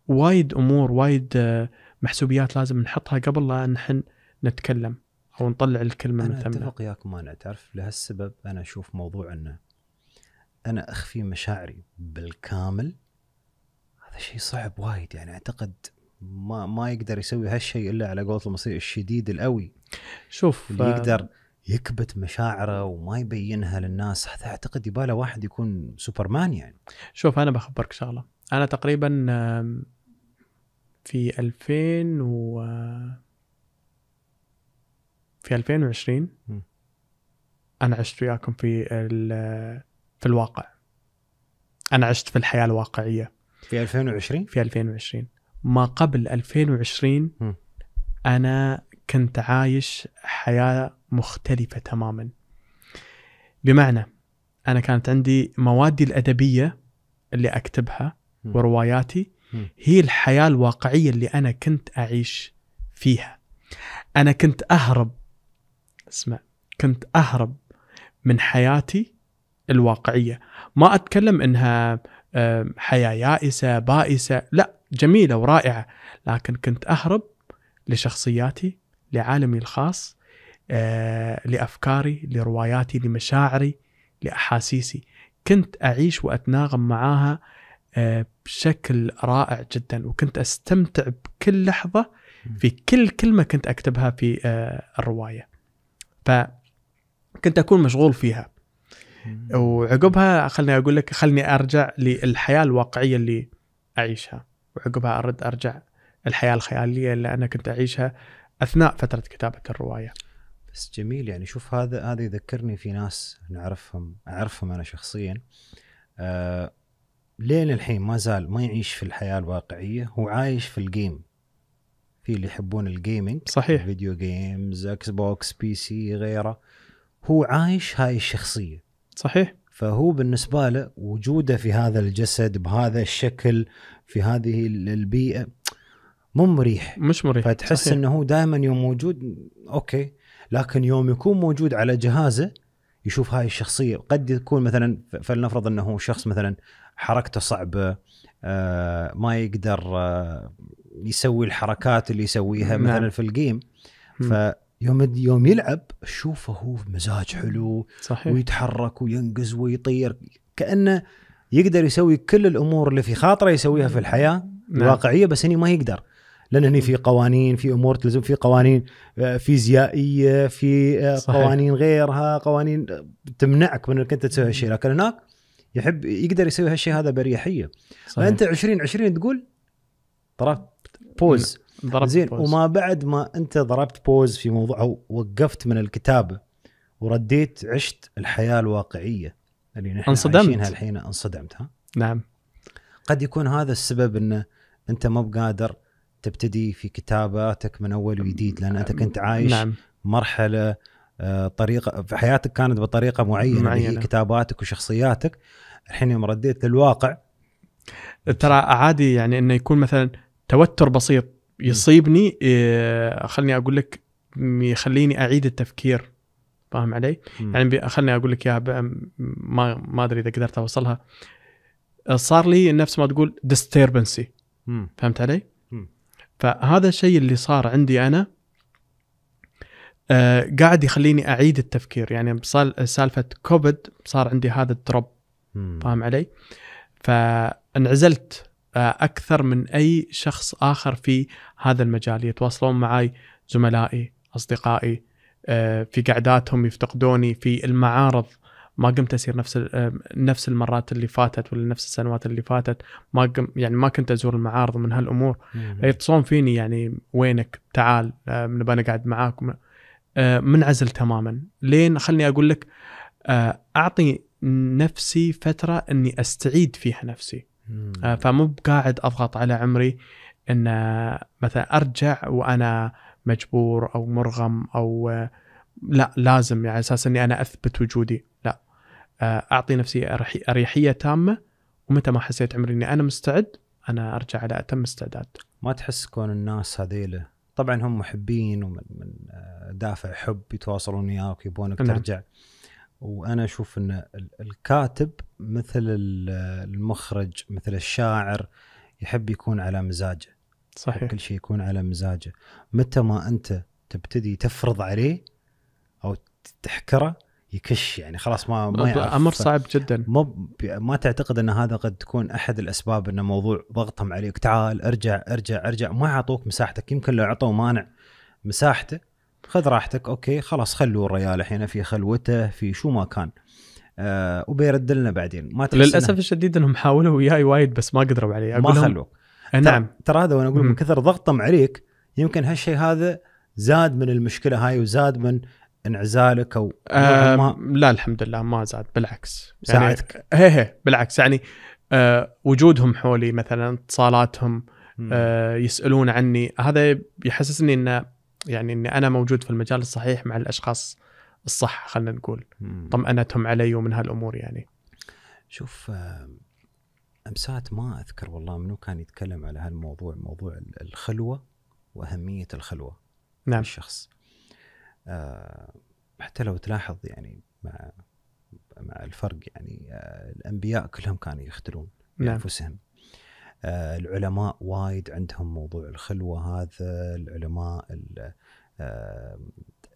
وايد امور وايد آه، محسوبيات لازم نحطها قبل لا نحن نتكلم او نطلع الكلمه من ثمنا. اتفق وياك ما تعرف لهالسبب انا اشوف موضوع انه انا اخفي مشاعري بالكامل شيء صعب وايد يعني اعتقد ما ما يقدر يسوي هالشيء الا على قولة المصير الشديد القوي شوف اللي آه، يقدر يكبت مشاعره وما يبينها للناس هذا اعتقد يباله واحد يكون سوبرمان يعني شوف انا بخبرك شغله انا تقريبا في 2000 و في 2020 م. انا عشت وياكم في في الواقع انا عشت في الحياه الواقعيه في 2020 في 2020 ما قبل 2020 م. انا كنت عايش حياه مختلفه تماما بمعنى انا كانت عندي موادي الادبيه اللي اكتبها م. ورواياتي م. هي الحياه الواقعيه اللي انا كنت اعيش فيها انا كنت اهرب اسمع كنت اهرب من حياتي الواقعيه ما اتكلم انها حياه يائسه بائسه لا جميله ورائعه لكن كنت اهرب لشخصياتي لعالمي الخاص أه، لافكاري لرواياتي لمشاعري لاحاسيسي كنت اعيش واتناغم معاها أه، بشكل رائع جدا وكنت استمتع بكل لحظه في كل كلمه كنت اكتبها في أه، الروايه فكنت اكون مشغول فيها وعقبها خلني اقول لك خلني ارجع للحياه الواقعيه اللي اعيشها وعقبها ارد ارجع الحياه الخياليه اللي انا كنت اعيشها اثناء فتره كتابه الروايه. بس جميل يعني شوف هذا هذا يذكرني في ناس نعرفهم اعرفهم انا شخصيا آه لين الحين ما زال ما يعيش في الحياه الواقعيه هو عايش في الجيم في اللي يحبون الجيمنج صحيح فيديو جيمز اكس بوكس بي سي غيره هو عايش هاي الشخصيه صحيح فهو بالنسبة له وجوده في هذا الجسد بهذا الشكل في هذه البيئة مو مريح مش مريح فتحس صحيح. انه هو دائما يوم موجود اوكي لكن يوم يكون موجود على جهازه يشوف هاي الشخصية قد يكون مثلا فلنفرض انه هو شخص مثلا حركته صعبة آه ما يقدر آه يسوي الحركات اللي يسويها نعم. مثلا في الجيم ف يوم يوم يلعب تشوفه هو مزاج حلو صحيح. ويتحرك وينقز ويطير كانه يقدر يسوي كل الامور اللي في خاطره يسويها في الحياه نعم. الواقعيه بس هني ما يقدر لان هني في قوانين في امور تلزم في قوانين آه، فيزيائيه في آه، صحيح. قوانين غيرها قوانين تمنعك من انك انت تسوي هالشيء لكن هناك يحب يقدر يسوي هالشيء هذا بريحيه صحيح. فانت 20 20 تقول ترى بوز نعم. ضربت زين بوز. وما بعد ما انت ضربت بوز في موضوع او وقفت من الكتابه ورديت عشت الحياه الواقعيه اللي نحن انصدمت عايشينها الحين انصدمت ها؟ نعم قد يكون هذا السبب انه انت ما بقادر تبتدي في كتاباتك من اول وجديد لان انت كنت عايش نعم. مرحله آه، طريقه في حياتك كانت بطريقه معينه, معينة. هي كتاباتك وشخصياتك الحين يوم رديت للواقع ترى عادي يعني انه يكون مثلا توتر بسيط يصيبني آه، خلني اقول لك يخليني اعيد التفكير فاهم علي؟ م. يعني خلني اقول لك اياها ما ما ادري اذا قدرت اوصلها صار لي نفس ما تقول ديستربنسي فهمت علي؟ فهذا الشيء اللي صار عندي انا آه قاعد يخليني اعيد التفكير يعني سالفه كوفيد صار عندي هذا الدروب فاهم علي؟ فانعزلت اكثر من اي شخص اخر في هذا المجال يتواصلون معي زملائي اصدقائي آه، في قعداتهم يفتقدوني في المعارض ما قمت اسير نفس آه، نفس المرات اللي فاتت ولا نفس السنوات اللي فاتت ما قم يعني ما كنت ازور المعارض من هالامور يتصلون فيني يعني وينك تعال آه، نبى نقعد معاك منعزل تماما لين خلني اقول لك اعطي نفسي فتره اني استعيد فيها نفسي آه، فمو بقاعد اضغط على عمري ان مثلا ارجع وانا مجبور او مرغم او آه، لا لازم يعني اساس اني انا اثبت وجودي لا آه، اعطي نفسي اريحيه تامه ومتى ما حسيت عمري اني انا مستعد انا ارجع على اتم استعداد ما تحس كون الناس هذيله طبعا هم محبين ومن دافع حب يتواصلون وياك ويبونك نعم. وانا اشوف ان الكاتب مثل المخرج مثل الشاعر يحب يكون على مزاجه صحيح كل شيء يكون على مزاجه متى ما انت تبتدي تفرض عليه او تحكره يكش يعني خلاص ما ما يعرف امر صعب جدا ما ما تعتقد ان هذا قد تكون احد الاسباب ان موضوع ضغطهم عليك تعال ارجع ارجع ارجع ما يعطوك مساحتك يمكن لو اعطوا مانع مساحته خذ راحتك اوكي خلاص خلوا الريال الحين في خلوته في شو ما كان آه وبيرد لنا بعدين ما للاسف الشديد انهم حاولوا وياي وايد بس ما قدروا علي ما خلوك إيه، نعم ترى هذا وانا اقول من كثر ضغطهم عليك يمكن هالشيء هذا زاد من المشكله هاي وزاد من انعزالك او آه ما... لا الحمد لله ما زاد بالعكس يعني ساعدك هي إيه، إيه، هي بالعكس يعني آه وجودهم حولي مثلا اتصالاتهم آه يسالون عني هذا يحسسني انه يعني اني انا موجود في المجال الصحيح مع الاشخاص الصح خلينا نقول طمأنتهم علي ومن هالامور يعني شوف آه، امسات ما اذكر والله منو كان يتكلم على هالموضوع موضوع الخلوه واهميه الخلوه نعم الشخص أه حتى لو تلاحظ يعني مع مع الفرق يعني آه، الانبياء كلهم كانوا يختلون نعم. بانفسهم آه، العلماء وايد عندهم موضوع الخلوه هذا العلماء آه،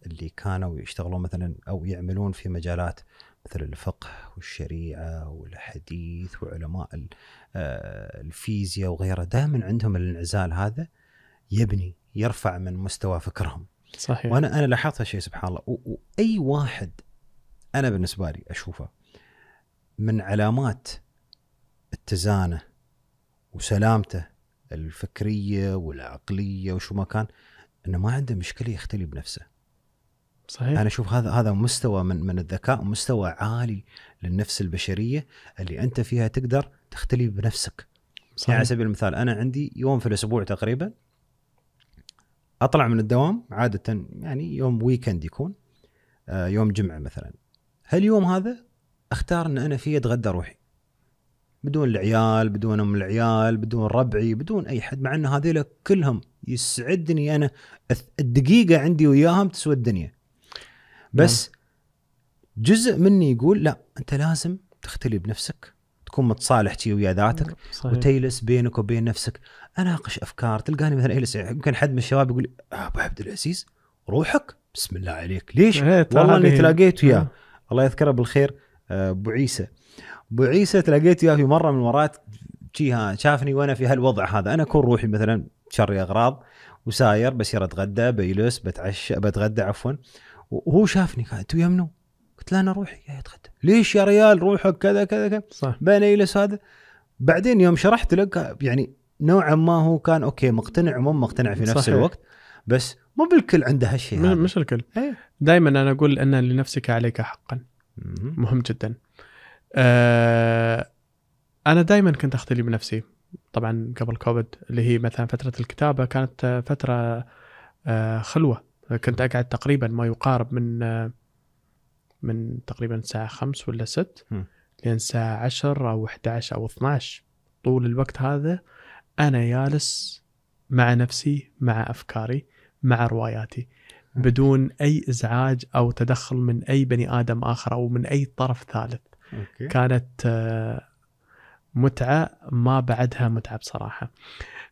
اللي كانوا يشتغلون مثلا او يعملون في مجالات مثل الفقه والشريعه والحديث وعلماء آه، الفيزياء وغيره دائما عندهم الانعزال هذا يبني يرفع من مستوى فكرهم صحيح وانا انا لاحظت هالشيء سبحان الله واي واحد انا بالنسبه لي اشوفه من علامات التزانه وسلامته الفكريه والعقليه وشو ما كان انه ما عنده مشكله يختلي بنفسه. صحيح انا اشوف هذا هذا مستوى من من الذكاء مستوى عالي للنفس البشريه اللي انت فيها تقدر تختلي بنفسك. يعني صحيح. يعني على سبيل المثال انا عندي يوم في الاسبوع تقريبا اطلع من الدوام عاده يعني يوم ويكند يكون آه، يوم جمعه مثلا هاليوم هذا اختار ان انا فيه اتغدى روحي بدون العيال بدون ام العيال بدون ربعي بدون اي حد مع ان هذيلا كلهم يسعدني انا الدقيقه عندي وياهم تسوى الدنيا بس نعم. جزء مني يقول لا انت لازم تختلي بنفسك تكون متصالح تي ويا ذاتك نعم، صحيح. وتجلس بينك وبين نفسك اناقش افكار تلقاني مثلا اجلس يمكن حد من الشباب يقول ابو عبد العزيز روحك بسم الله عليك ليش؟ إيه، والله اني تلاقيت وياه نعم. الله يذكره بالخير آه، ابو عيسى ابو عيسى تلاقيت يا في مره من المرات ها شافني وانا في هالوضع هذا انا اكون روحي مثلا شري اغراض وساير بسير اتغدى بيلس بتعشى بتغدى عفوا وهو شافني قال انت ويا منو؟ قلت له انا روحي يا اتغدى ليش يا ريال روحك كذا كذا كذا صح بين يجلس هذا بعدين يوم شرحت لك يعني نوعا ما هو كان اوكي مقتنع ومو مقتنع في نفس صحيح. الوقت بس مو بالكل عنده هالشيء هذا مش الكل إيه. دائما انا اقول ان لنفسك عليك حقا مهم جدا آه انا دائما كنت اختلي بنفسي طبعا قبل كوفيد اللي هي مثلا فتره الكتابه كانت فتره آه خلوه كنت اقعد تقريبا ما يقارب من آه، من تقريبا الساعه 5 ولا 6 لين الساعه 10 او 11 او 12 طول الوقت هذا انا جالس مع نفسي مع افكاري مع رواياتي بدون اي ازعاج او تدخل من اي بني ادم اخر او من اي طرف ثالث أوكي. كانت آه، متعه ما بعدها متعه بصراحه.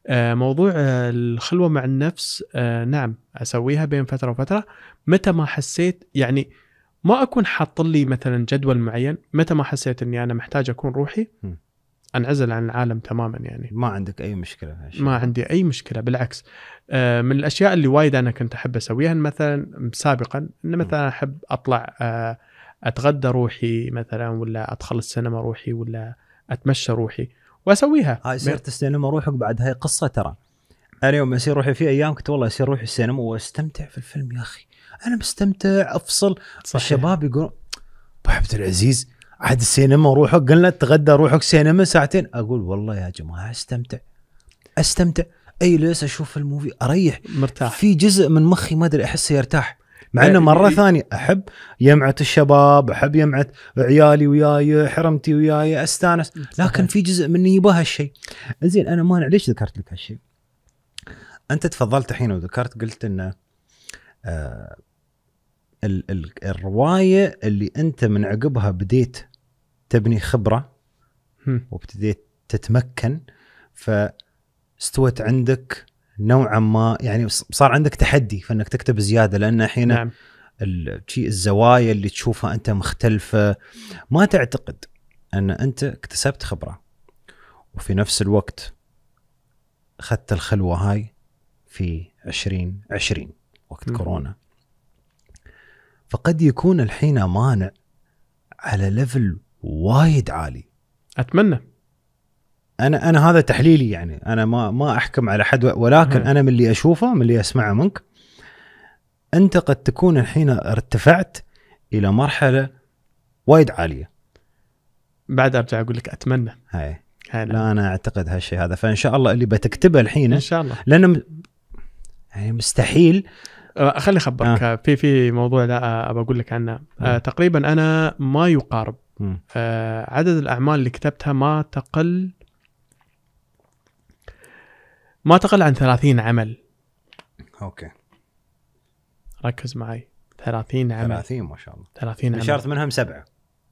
آه، موضوع آه، الخلوه مع النفس نعم اسويها بين فتره وفتره متى ما حسيت يعني ما اكون حاط لي مثلا جدول معين متى ما حسيت اني انا محتاج اكون روحي انعزل عن العالم تماما يعني ما عندك اي مشكله ما عندي اي مشكله بالعكس من الاشياء اللي وايد انا كنت احب اسويها مثلا سابقا ان مثلا احب اطلع اتغدى روحي مثلا ولا ادخل السينما روحي ولا اتمشى روحي واسويها هاي سيره السينما روحك بعد هاي قصه ترى انا يوم اسير روحي في ايام كنت والله اسير روحي السينما واستمتع في الفيلم يا اخي انا مستمتع افصل صحيح. الشباب يقولون ابو طيب عبد العزيز عاد السينما روحك قلنا تغدى روحك سينما ساعتين اقول والله يا جماعه استمتع استمتع اي ليس اشوف الموفي اريح مرتاح في جزء من مخي ما ادري احسه يرتاح مع انه إيه، مره إيه. ثانيه احب يمعه الشباب احب يمعه عيالي وياي حرمتي وياي استانس لكن في جزء مني يبغى هالشيء زين انا مانع ليش ذكرت لك هالشيء انت تفضلت الحين وذكرت قلت انه آه ال ال الروايه اللي انت من عقبها بديت تبني خبره وابتديت تتمكن فاستوت عندك نوعا ما يعني صار عندك تحدي في انك تكتب زياده لان الحين نعم. الزوايا اللي تشوفها انت مختلفه ما تعتقد ان انت اكتسبت خبره وفي نفس الوقت اخذت الخلوه هاي في 2020 وقت م. كورونا فقد يكون الحين مانع على ليفل وايد عالي اتمنى انا انا هذا تحليلي يعني انا ما ما احكم على حد ولكن انا من اللي اشوفه من اللي اسمعه منك انت قد تكون الحين ارتفعت الى مرحله وايد عاليه بعد ارجع اقول لك اتمنى هاي نعم. لا انا اعتقد هالشيء هذا فان شاء الله اللي بتكتبه الحين ان شاء الله لانه يعني مستحيل أه، خليني اخبرك آه. آه. في في موضوع لا آه، ابى اقول لك عنه آه. تقريبا انا ما يقارب آه عدد الاعمال اللي كتبتها ما تقل ما تقل عن 30 عمل اوكي ركز معي 30 عمل 30 ما شاء الله 30 عمل نشرت منهم سبعه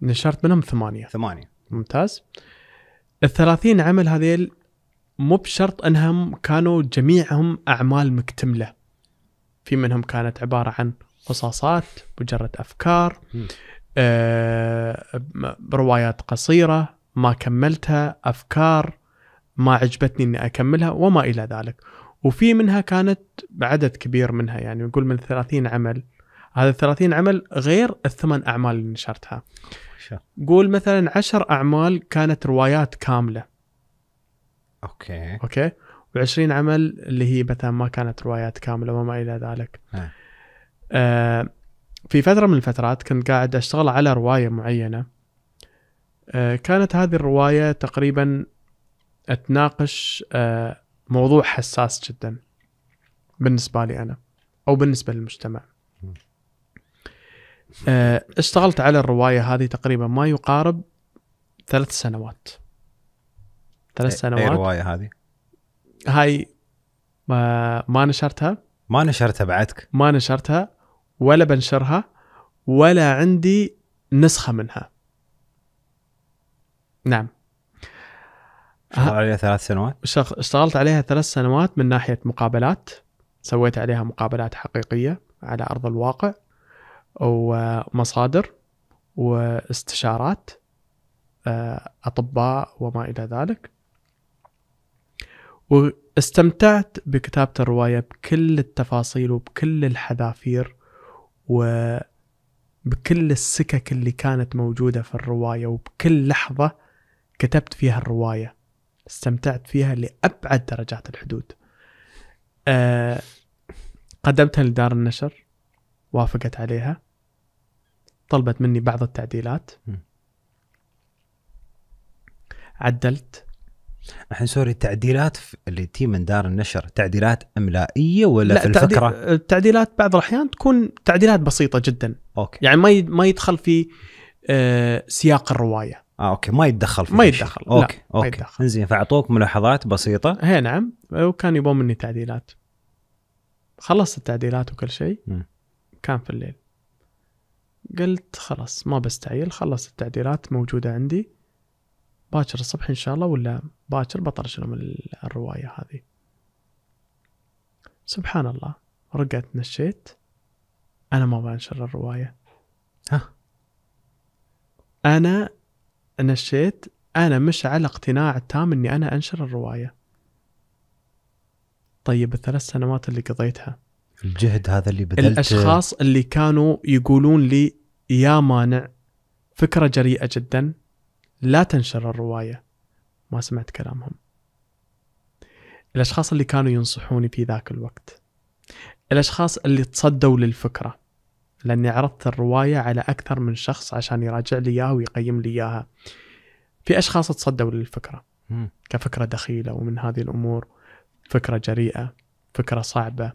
نشرت منهم ثمانيه ثمانيه ممتاز ال 30 عمل هذيل مو بشرط انهم كانوا جميعهم اعمال مكتمله في منهم كانت عباره عن قصاصات مجرد افكار آه، روايات قصيره ما كملتها افكار ما عجبتني اني اكملها وما الى ذلك وفي منها كانت بعدد كبير منها يعني نقول من 30 عمل هذا ال 30 عمل غير الثمان اعمال اللي نشرتها قول مثلا 10 اعمال كانت روايات كامله اوكي اوكي و20 عمل اللي هي مثلا ما كانت روايات كامله وما الى ذلك آه في فتره من الفترات كنت قاعد اشتغل على روايه معينه آه كانت هذه الروايه تقريبا تناقش آه، موضوع حساس جدا بالنسبة لي أنا أو بالنسبة للمجتمع آه، اشتغلت على الرواية هذه تقريبا ما يقارب ثلاث سنوات ثلاث إيه، إيه سنوات اي رواية هذه؟ هاي ما, ما نشرتها ما نشرتها بعدك ما نشرتها ولا بنشرها ولا عندي نسخة منها نعم اشتغل أه. عليها ثلاث سنوات اشتغلت عليها ثلاث سنوات من ناحيه مقابلات سويت عليها مقابلات حقيقيه على ارض الواقع ومصادر واستشارات أه، اطباء وما الى ذلك واستمتعت بكتابه الروايه بكل التفاصيل وبكل الحذافير وبكل السكك اللي كانت موجوده في الروايه وبكل لحظه كتبت فيها الروايه استمتعت فيها لابعد درجات الحدود. آه، قدمتها لدار النشر وافقت عليها طلبت مني بعض التعديلات عدلت الحين سوري التعديلات اللي تي من دار النشر تعديلات املائيه ولا لا في الفكره؟ التعديلات آه، بعض الاحيان تكون تعديلات بسيطه جدا. اوكي. يعني ما ما يدخل في آه، سياق الروايه. اه اوكي ما يتدخل في ما يتدخل لا. اوكي لا. اوكي يتدخل. انزين فاعطوك ملاحظات بسيطه اي نعم وكان يبون مني تعديلات خلصت التعديلات وكل شيء كان في الليل قلت خلاص ما بستعيل خلصت التعديلات موجوده عندي باكر الصبح ان شاء الله ولا باكر بطرش لهم الروايه هذه سبحان الله رقعت نشيت انا ما بنشر الروايه ها انا نشيت أنا مش على اقتناع تام أني أنا أنشر الرواية طيب الثلاث سنوات اللي قضيتها الجهد هذا اللي بذلته الأشخاص اللي كانوا يقولون لي يا مانع فكرة جريئة جدا لا تنشر الرواية ما سمعت كلامهم الأشخاص اللي كانوا ينصحوني في ذاك الوقت الأشخاص اللي تصدوا للفكرة لأني عرضت الرواية على أكثر من شخص عشان يراجع لي إياها ويقيم لي إياها في أشخاص تصدوا للفكرة كفكرة دخيلة ومن هذه الأمور فكرة جريئة فكرة صعبة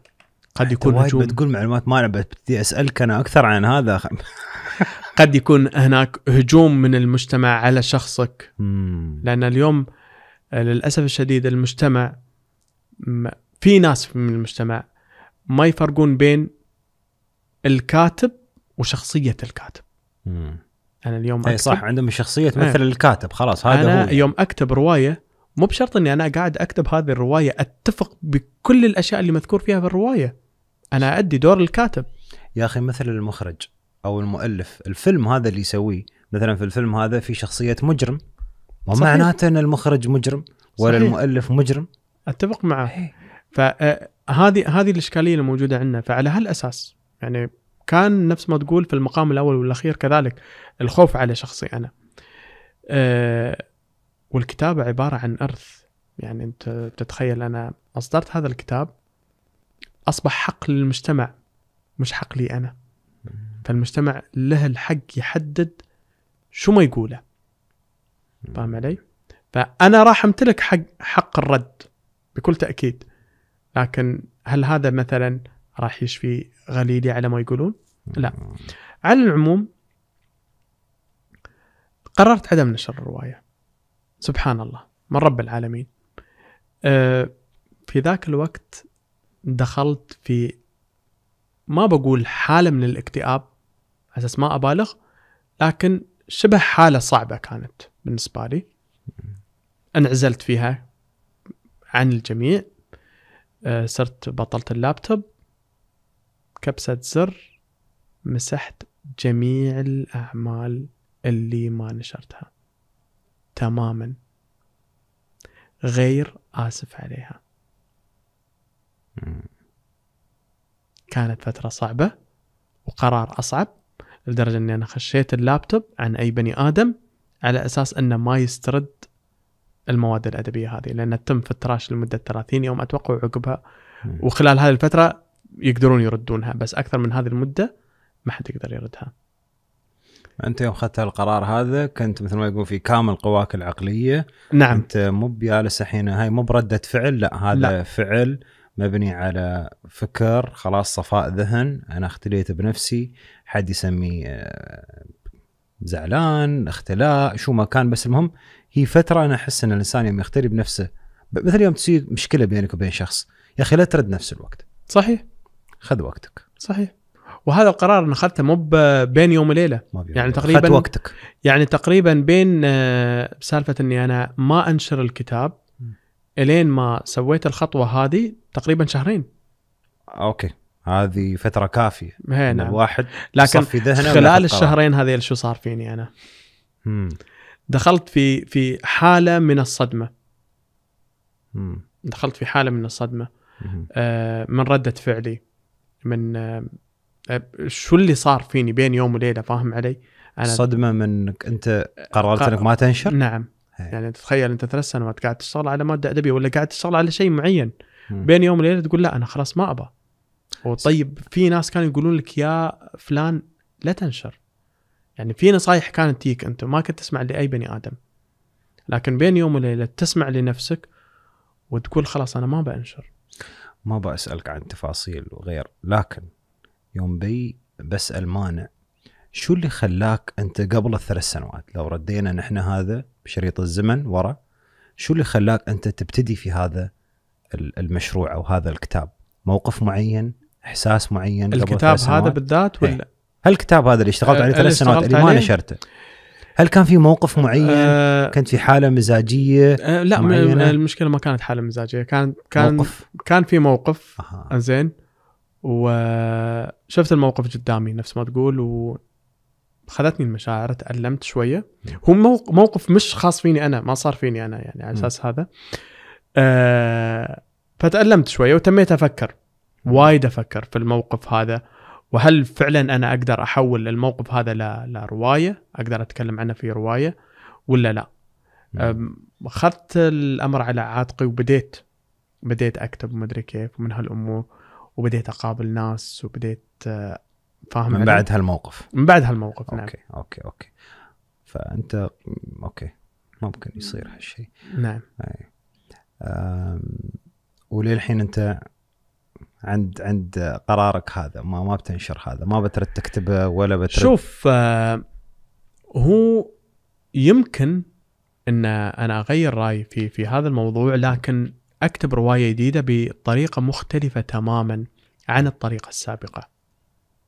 قد يكون هجوم بتقول معلومات ما أنا بدي أسألك أنا أكثر عن هذا قد يكون هناك هجوم من المجتمع على شخصك لأن اليوم للأسف الشديد المجتمع في ناس من المجتمع ما يفرقون بين الكاتب وشخصيه الكاتب مم. انا اليوم إيه، اكتب اي صح عندهم الشخصيه تمثل إيه. مم. الكاتب خلاص هذا أنا هو يوم يعني. اكتب روايه مو بشرط اني انا قاعد اكتب هذه الروايه اتفق بكل الاشياء اللي مذكور فيها في الرواية انا ادي دور الكاتب يا اخي مثل المخرج او المؤلف الفيلم هذا اللي يسويه مثلا في الفيلم هذا في شخصيه مجرم ومعناته ان المخرج مجرم ولا صحيح. المؤلف مجرم اتفق معه إيه. فهذه آه، هذه الاشكاليه الموجوده عندنا فعلى هالاساس يعني كان نفس ما تقول في المقام الاول والاخير كذلك الخوف على شخصي انا أه والكتابه عباره عن ارث يعني انت تتخيل انا اصدرت هذا الكتاب اصبح حق للمجتمع مش حق لي انا فالمجتمع له الحق يحدد شو ما يقوله فاهم علي؟ فانا راح امتلك حق حق الرد بكل تاكيد لكن هل هذا مثلا راح يشفي غليلي على ما يقولون لا على العموم قررت عدم نشر الرواية سبحان الله من رب العالمين أه في ذاك الوقت دخلت في ما بقول حالة من الاكتئاب أساس ما أبالغ لكن شبه حالة صعبة كانت بالنسبة لي انعزلت فيها عن الجميع أه صرت بطلت اللابتوب كبسة زر مسحت جميع الأعمال اللي ما نشرتها تماما غير آسف عليها كانت فترة صعبة وقرار أصعب لدرجة أني أنا خشيت اللابتوب عن أي بني آدم على أساس أنه ما يسترد المواد الأدبية هذه لأنها تم في التراش لمدة 30 يوم أتوقع وعقبها وخلال هذه الفترة يقدرون يردونها بس اكثر من هذه المده ما حد يقدر يردها انت يوم اخذت القرار هذا كنت مثل ما يقول في كامل قواك العقليه نعم انت مو بجالس الحين هاي مو برده فعل لا هذا لا. فعل مبني على فكر خلاص صفاء ذهن انا اختليت بنفسي حد يسميه آه، زعلان اختلاء شو ما كان بس المهم هي فتره انا احس ان الانسان يوم يختلي بنفسه مثل يوم تصير مشكله بينك وبين شخص يا اخي لا ترد نفس الوقت صحيح خذ وقتك صحيح وهذا القرار انا اخذته مو بين يوم وليله يعني تقريبا خذ وقتك يعني تقريبا بين آه، سالفه اني انا ما انشر الكتاب الين ما سويت الخطوه هذه تقريبا شهرين اوكي هذه فترة كافية نعم. الواحد لكن خلال الشهرين هذه شو صار فيني انا؟ مم. دخلت في في حالة من الصدمة. مم. دخلت في حالة من الصدمة مم. آه من ردة فعلي من آه، شو اللي صار فيني بين يوم وليله فاهم علي؟ انا صدمه منك انت آه، قررت انك ما تنشر؟ نعم هي. يعني تخيل انت ثلاث سنوات قاعد تشتغل على ماده ادبيه ولا قاعد تشتغل على شيء معين م. بين يوم وليله تقول لا انا خلاص ما ابى وطيب في ناس كانوا يقولون لك يا فلان لا تنشر يعني في نصايح كانت تيك انت ما كنت تسمع لاي بني ادم لكن بين يوم وليله تسمع لنفسك وتقول خلاص انا ما بنشر ما بسألك عن تفاصيل وغير لكن يوم بي بسأل مانع شو اللي خلاك انت قبل الثلاث سنوات لو ردينا نحن هذا بشريط الزمن ورا شو اللي خلاك انت تبتدي في هذا المشروع او هذا الكتاب موقف معين احساس معين الكتاب هذا بالذات إيه. ولا هل الكتاب هذا اللي اشتغلت عليه ثلاث سنوات اللي ما نشرته هل كان في موقف معين أه كنت في حاله مزاجيه أه لا معينة؟ المشكله ما كانت حاله مزاجيه كان كان موقف. كان في موقف أه. زين وشفت الموقف قدامي نفس ما تقول و خذتني المشاعر تألمت شوية هو موقف مش خاص فيني أنا ما صار فيني أنا يعني على أساس هذا أه فتألمت شوية وتميت أفكر وايد أفكر في الموقف هذا وهل فعلا انا اقدر احول الموقف هذا لروايه اقدر اتكلم عنه في روايه ولا لا نعم. اخذت الامر على عاتقي وبديت بديت اكتب ومدري كيف ومن هالامور وبديت اقابل ناس وبديت آه، فاهم من بعد هالموقف من بعد هالموقف نعم اوكي اوكي اوكي فانت اوكي ممكن يصير هالشيء نعم أي. وللحين انت عند عند قرارك هذا ما ما بتنشر هذا ما بترد تكتبه ولا بترد شوف آه، هو يمكن ان انا اغير رايي في في هذا الموضوع لكن اكتب روايه جديده بطريقه مختلفه تماما عن الطريقه السابقه.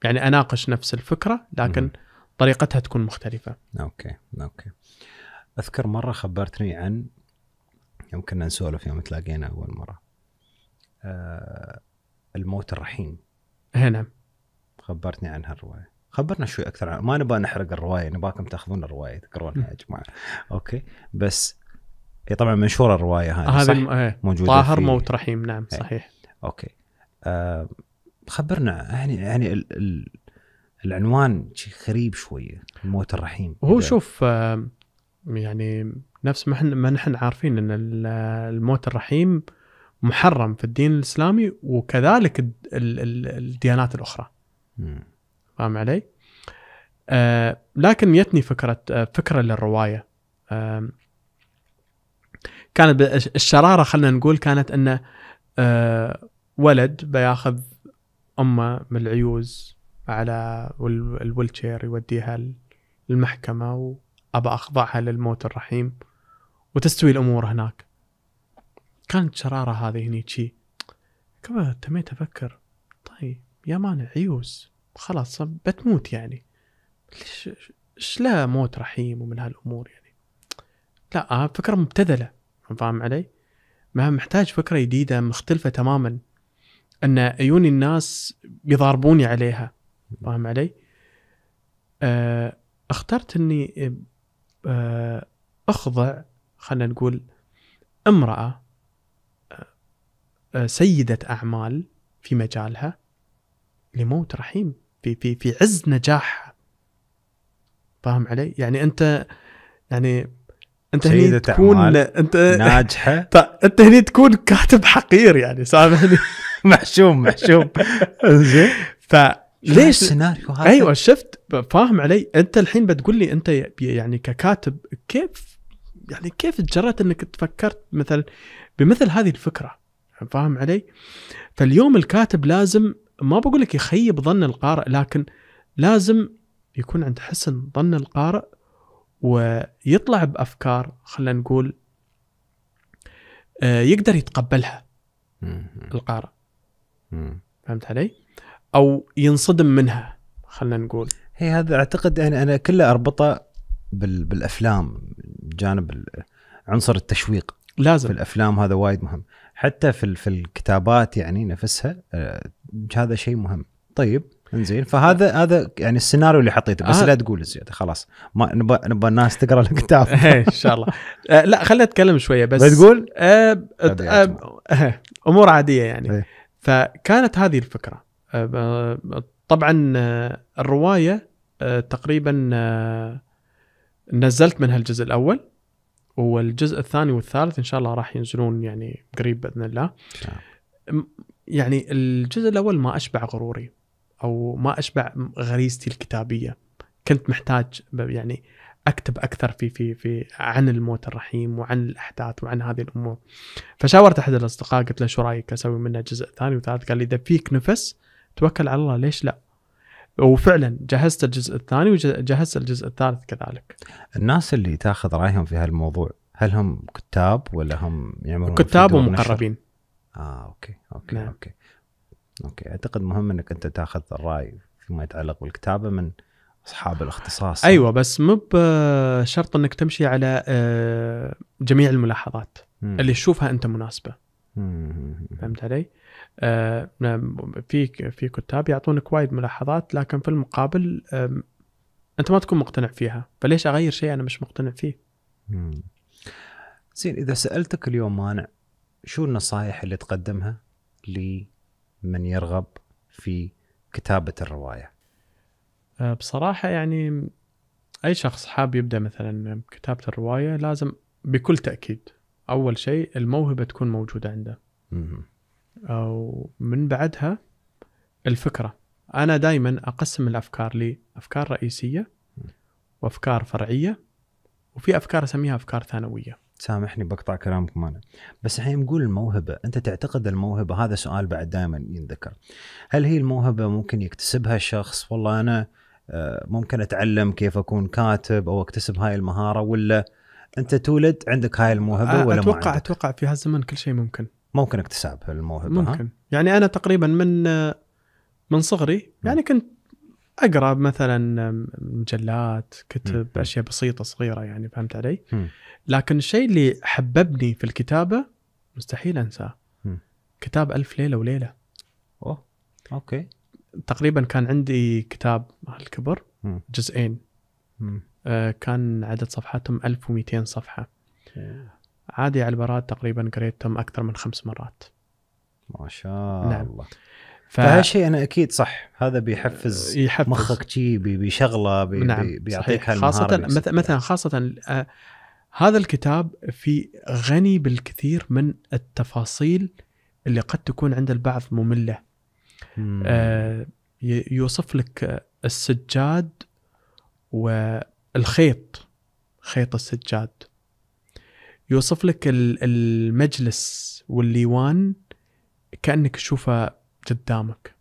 يعني اناقش نفس الفكره لكن م. طريقتها تكون مختلفه. اوكي اوكي. اذكر مره خبرتني عن يوم كنا نسولف يوم تلاقينا اول مره. أه الموت الرحيم اي نعم خبرتني عن هالروايه خبرنا شوي اكثر عن... ما نبغى نحرق الروايه نبغاكم تاخذون الروايه تقرونها يا جماعه اوكي بس هي إيه، طبعا منشوره الروايه هذه هذا صح؟ إيه، موجوده طاهر في... موت رحيم نعم هي. إيه. صحيح اوكي آه خبرنا يعني يعني ال... ال... العنوان شيء غريب شويه الموت الرحيم هو شوف آه يعني نفس ما احنا ما نحن عارفين ان الموت الرحيم محرم في الدين الاسلامي وكذلك ال ال الديانات الاخرى. فاهم علي؟ آه لكن يتني فكره آه فكره للروايه. آه كانت الشراره خلينا نقول كانت انه آه ولد بياخذ امه من العيوز على الولتشير يوديها المحكمه وابى اخضعها للموت الرحيم وتستوي الامور هناك. كانت شراره هذه هني شي كما تميت افكر طيب يا مانع عيوز خلاص بتموت يعني ليش ايش لا موت رحيم ومن هالامور يعني لا آه، فكره مبتذله فاهم علي؟ ما محتاج فكره جديده مختلفه تماما ان عيون الناس بيضاربوني عليها فاهم علي؟ آه، اخترت اني آه، اخضع خلينا نقول امراه سيدة أعمال في مجالها لموت رحيم في في في عز نجاحها فاهم علي؟ يعني أنت يعني انت هني تكون انت ناجحه انت هني تكون كاتب حقير يعني سامحني محشوم محشوم زين ف ليش السيناريو هذا؟ ايوه شفت فاهم علي؟ انت الحين بتقول لي انت يعني ككاتب كيف يعني كيف تجرأت انك تفكرت مثلا بمثل هذه الفكره؟ فاهم علي؟ فاليوم الكاتب لازم ما بقول لك يخيب ظن القارئ لكن لازم يكون عند حسن ظن القارئ ويطلع بافكار خلينا نقول آه، يقدر يتقبلها القارئ فهمت علي؟ او ينصدم منها خلينا نقول هي هذا اعتقد انا انا كله اربطه بالافلام جانب عنصر التشويق لازم في الافلام هذا وايد مهم حتى في في الكتابات يعني نفسها آه، هذا شيء مهم طيب انزين فهذا هذا يعني السيناريو اللي حطيته بس آه. لا تقول زياده خلاص ما نبى نبى الناس تقرا الكتاب إيه، ان شاء الله آه لا خلينا اتكلم شويه بس بتقول آه آه امور عاديه يعني هي. إيه. فكانت هذه الفكره آه طبعا آه، الروايه آه تقريبا آه نزلت منها الجزء الاول والجزء الثاني والثالث ان شاء الله راح ينزلون يعني قريب باذن الله نعم. يعني الجزء الاول ما اشبع غروري او ما اشبع غريزتي الكتابيه كنت محتاج يعني اكتب اكثر في في في عن الموت الرحيم وعن الاحداث وعن هذه الامور فشاورت احد الاصدقاء قلت له شو رايك اسوي منه جزء ثاني وثالث قال لي اذا فيك نفس توكل على الله ليش لا وفعلا جهزت الجزء الثاني وجهزت الجزء الثالث كذلك. الناس اللي تاخذ رايهم في هالموضوع هل هم كتاب ولا هم يعملون كتاب ومقربين. اه اوكي اوكي نعم. اوكي. اوكي اعتقد مهم انك انت تاخذ الراي فيما يتعلق بالكتابه من اصحاب الاختصاص. ايوه بس مو بشرط انك تمشي على آه، جميع الملاحظات مم. اللي تشوفها انت مناسبه. مم. فهمت علي؟ آه، نعم، في في كتاب يعطونك وايد ملاحظات لكن في المقابل انت ما تكون مقتنع فيها فليش اغير شيء انا مش مقتنع فيه زين اذا سالتك اليوم مانع شو النصائح اللي تقدمها لمن يرغب في كتابه الروايه آه، بصراحه يعني اي شخص حاب يبدا مثلا كتابه الروايه لازم بكل تاكيد اول شيء الموهبه تكون موجوده عنده ومن بعدها الفكره انا دائما اقسم الافكار لأفكار رئيسيه وافكار فرعيه وفي افكار اسميها افكار ثانويه سامحني بقطع كلامك معنا بس الحين نقول الموهبه انت تعتقد الموهبه هذا سؤال بعد دائما ينذكر هل هي الموهبه ممكن يكتسبها الشخص والله انا آه، ممكن اتعلم كيف اكون كاتب او اكتسب هاي المهاره ولا انت تولد عندك هاي الموهبه آه، ولا اتوقع ما عندك؟ اتوقع في هالزمن كل شيء ممكن ممكن اكتساب الموهبه ممكن ها؟ يعني انا تقريبا من من صغري يعني كنت اقرا مثلا مجلات كتب م. اشياء بسيطه صغيره يعني فهمت علي؟ م. لكن الشيء اللي حببني في الكتابه مستحيل انساه كتاب ألف ليله وليله اوه اوكي تقريبا كان عندي كتاب الكبر جزئين م. آه، كان عدد صفحاتهم 1200 صفحه عادي على البراد تقريبا قريتهم اكثر من خمس مرات ما شاء نعم. الله ف... فهالشيء انا اكيد صح هذا بيحفز, آه، يحفز. مخك شي بشغله بي نعم. بيعطيك هالمهارة خاصه مثلا مثلا خاصه آه هذا الكتاب في غني بالكثير من التفاصيل اللي قد تكون عند البعض ممله آه يوصف لك السجاد والخيط خيط السجاد يوصف لك المجلس والليوان كانك تشوفه قدامك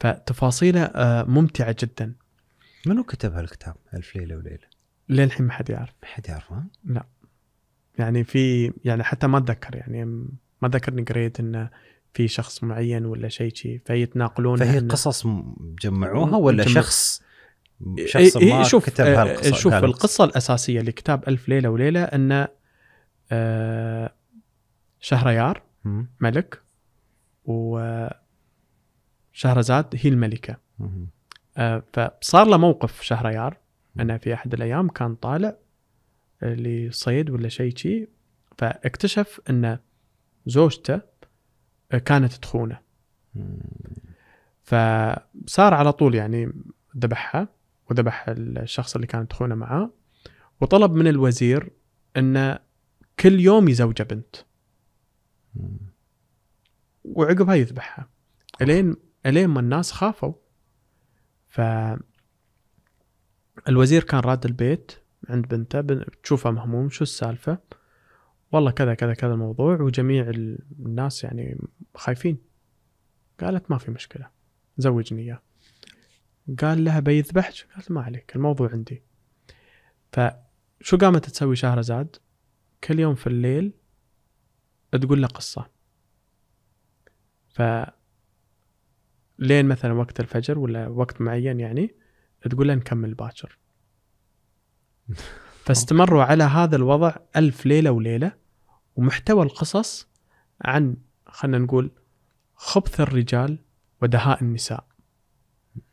فتفاصيله آه، ممتعه جدا منو كتب هالكتاب الف ليله وليله للحين ما حد يعرف ما حد يعرفه لا يعني في يعني حتى ما اتذكر يعني ما اتذكر اني قريت انه في شخص معين ولا شيء شيء فيتناقلون فهي قصص جمعوها ولا جمع. شخص إيه، شخص إيه، ما شوف كتب آه، هالقصه شوف هالقصة. القصه الاساسيه لكتاب الف ليله وليله انه آه، شهريار ملك وشهرزاد آه، هي الملكه آه، فصار له موقف شهريار انه في احد الايام كان طالع لصيد ولا شيء شي فاكتشف ان زوجته كانت تخونه فصار على طول يعني ذبحها وذبح الشخص اللي كانت تخونه معاه وطلب من الوزير انه كل يوم يزوجه بنت وعقبها يذبحها الين الين ما الناس خافوا ف الوزير كان راد البيت عند بنته تشوفه مهموم شو السالفه والله كذا كذا كذا الموضوع وجميع الناس يعني خايفين قالت ما في مشكله زوجني اياه قال لها بيذبحك قالت ما عليك الموضوع عندي فشو قامت تسوي شهرزاد كل يوم في الليل تقول له قصة ف لين مثلا وقت الفجر ولا وقت معين يعني تقول له نكمل باكر فاستمروا على هذا الوضع ألف ليلة وليلة ومحتوى القصص عن خلنا نقول خبث الرجال ودهاء النساء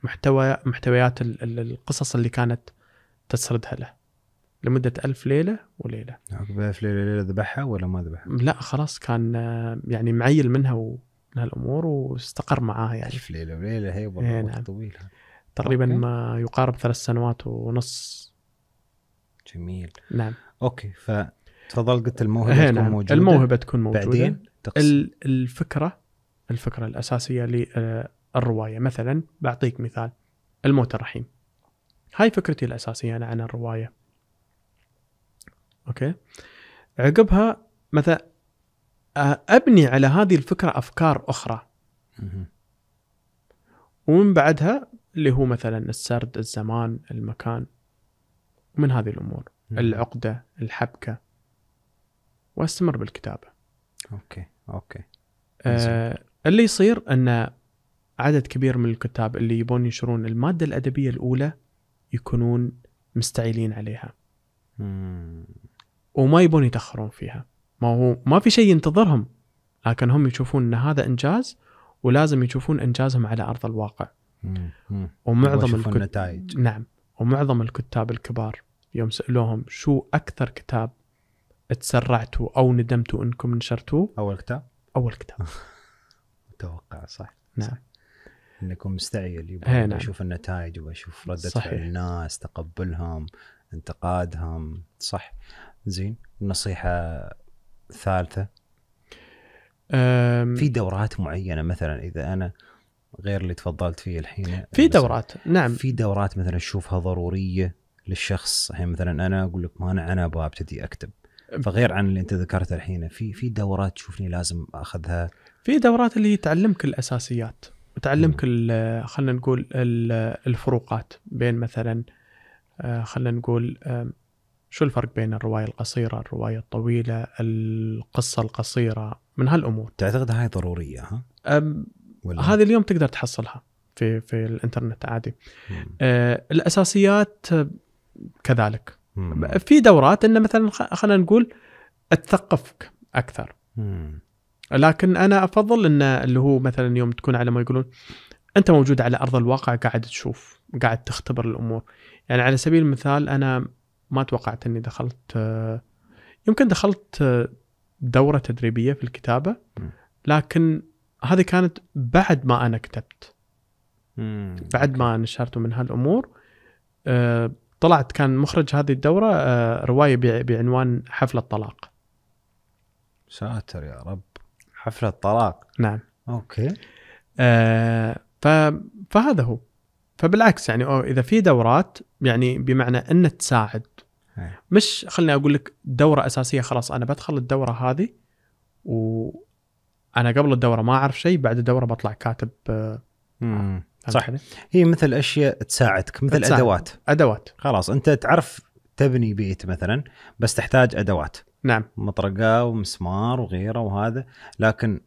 محتوى محتويات القصص اللي كانت تسردها له لمده ألف ليله وليله ألف ليله ليله ذبحها ولا ما ذبحها؟ لا خلاص كان يعني معيل منها ومن هالامور واستقر معاها يعني ألف ليله وليله هي والله إيه، نعم. طويل تقريبا أوكي. ما يقارب ثلاث سنوات ونص جميل نعم اوكي فتفضل قلت الموهبه إيه، تكون نعم. موجوده الموهبه تكون موجوده بعدين تقصد. الفكره الفكره الاساسيه للروايه آه، مثلا بعطيك مثال الموت الرحيم هاي فكرتي الاساسيه انا عن الروايه اوكي عقبها مثلا ابني على هذه الفكره افكار اخرى ومن بعدها اللي هو مثلا السرد الزمان المكان ومن هذه الامور العقده الحبكه واستمر بالكتابه اوكي اوكي آه اللي يصير ان عدد كبير من الكتاب اللي يبون ينشرون الماده الادبيه الاولى يكونون مستعيلين عليها مم. وما يبون يتاخرون فيها ما هو ما في شيء ينتظرهم لكن هم يشوفون ان هذا انجاز ولازم يشوفون انجازهم على ارض الواقع ومعظم الكت... النتائج نعم ومعظم الكتاب الكبار يوم سالوهم شو اكثر كتاب تسرعتوا او ندمتوا انكم نشرتوه اول كتاب اول كتاب متوقع صح نعم صح. انكم مستعجل يبغى إيه، نعم. يشوف النتائج ويشوف رده فعل الناس تقبلهم انتقادهم صح زين النصيحه الثالثه في دورات معينه مثلا اذا انا غير اللي تفضلت فيه الحين في دورات نعم في دورات مثلا اشوفها ضروريه للشخص الحين مثلا انا اقول لك ما انا انا أبتدي اكتب فغير عن اللي انت ذكرته الحين في في دورات تشوفني لازم اخذها في دورات اللي تعلمك الاساسيات تعلمك خلينا نقول الفروقات بين مثلا آه، خلينا نقول شو الفرق بين الرواية القصيرة الرواية الطويلة القصة القصيرة من هالأمور تعتقد هاي ضرورية ها؟ هذه اليوم تقدر تحصلها في في الانترنت عادي آه الاساسيات كذلك مم. في دورات ان مثلا خلينا نقول تثقفك اكثر مم. لكن انا افضل ان اللي هو مثلا يوم تكون على ما يقولون انت موجود على ارض الواقع قاعد تشوف قاعد تختبر الامور يعني على سبيل المثال انا ما توقعت اني دخلت يمكن دخلت دوره تدريبيه في الكتابه لكن هذه كانت بعد ما انا كتبت بعد ما نشرت من هالامور آه، طلعت كان مخرج هذه الدوره آه، روايه بعنوان حفله الطلاق ساتر يا رب حفله طلاق نعم اوكي آه، فهذا هو فبالعكس يعني اذا في دورات يعني بمعنى ان تساعد إيه. مش خليني اقول لك دوره اساسيه خلاص انا بدخل الدوره هذه و انا قبل الدوره ما اعرف شيء بعد الدوره بطلع كاتب آه، صح يعني هي مثل اشياء تساعدك مثل تساعد. ادوات ادوات خلاص انت تعرف تبني بيت مثلا بس تحتاج ادوات نعم مطرقه ومسمار وغيره وهذا لكن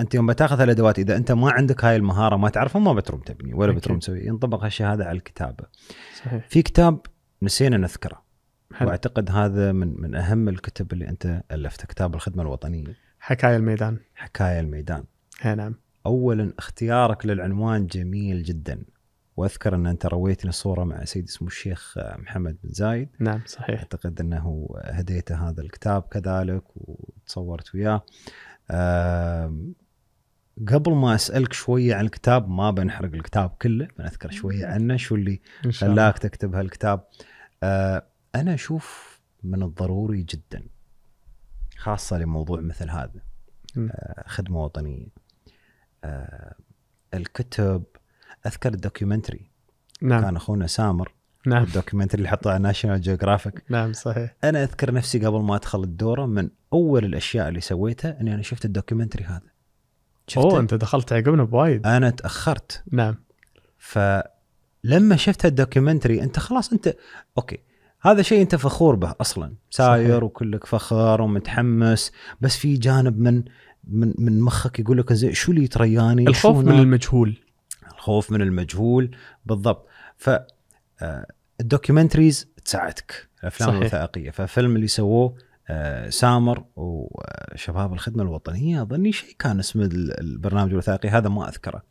انت يوم بتاخذ الادوات اذا انت ما عندك هاي المهاره ما تعرفها ما بتروم تبني ولا بتروم تسوي ينطبق هالشيء هذا على الكتابه صحيح في كتاب نسينا نذكره حلو. واعتقد هذا من من اهم الكتب اللي انت الفته كتاب الخدمه الوطنيه حكايه الميدان حكايه الميدان هي إيه، نعم اولا اختيارك للعنوان جميل جدا واذكر ان انت رويتني صوره مع سيد اسمه الشيخ محمد بن زايد نعم صحيح اعتقد انه هديته هذا الكتاب كذلك وتصورت وياه قبل ما اسالك شويه عن الكتاب ما بنحرق الكتاب كله بنذكر شويه عنه شو اللي خلاك تكتب هالكتاب آه، انا اشوف من الضروري جدا خاصه لموضوع مثل هذا آه، خدمه وطنيه آه، الكتب اذكر الدوكيومنتري نعم. كان اخونا سامر نعم الدوكيومنتري اللي حطوه على ناشونال جيوغرافيك نعم صحيح انا اذكر نفسي قبل ما ادخل الدوره من اول الاشياء اللي سويتها اني انا شفت الدوكيومنتري هذا شفت اوه انت دخلت عقبنا بوايد انا تاخرت نعم فلما شفت الدوكيومنتري انت خلاص انت اوكي هذا شيء انت فخور به اصلا ساير صحيح. وكلك فخر ومتحمس بس في جانب من من من مخك يقول لك زين شو اللي ترياني الخوف من المجهول الخوف من المجهول بالضبط ف آه، الدوكيومنتريز تساعدك الافلام الوثائقيه ففيلم اللي سووه سامر وشباب الخدمه الوطنيه اظني شيء كان اسم البرنامج الوثائقي هذا ما اذكره.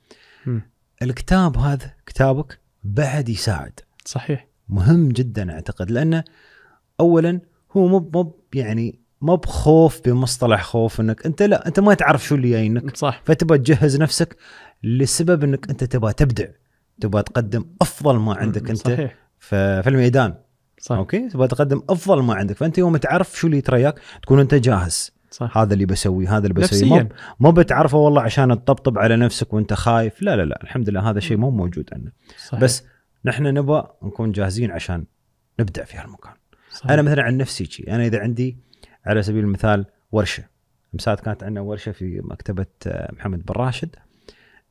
م. الكتاب هذا كتابك بعد يساعد. صحيح. مهم جدا اعتقد لانه اولا هو مو مو يعني مو بخوف بمصطلح خوف انك انت لا انت ما تعرف شو اللي جاينك صح فتبى تجهز نفسك لسبب انك انت تبى تبدع تبى تقدم افضل ما عندك انت صحيح. في الميدان صح. اوكي تبغى تقدم افضل ما عندك فانت يوم تعرف شو اللي يترياك تكون انت جاهز صح. هذا اللي بسوي هذا اللي بسوي نفسياً. ما بتعرفه والله عشان تطبطب على نفسك وانت خايف لا لا لا الحمد لله هذا شيء مو موجود عندنا صحيح. بس نحن نبغى نكون جاهزين عشان نبدع في هالمكان صحيح. انا مثلا عن نفسي شيء انا اذا عندي على سبيل المثال ورشه مسات كانت عندنا ورشه في مكتبه آه، محمد بن راشد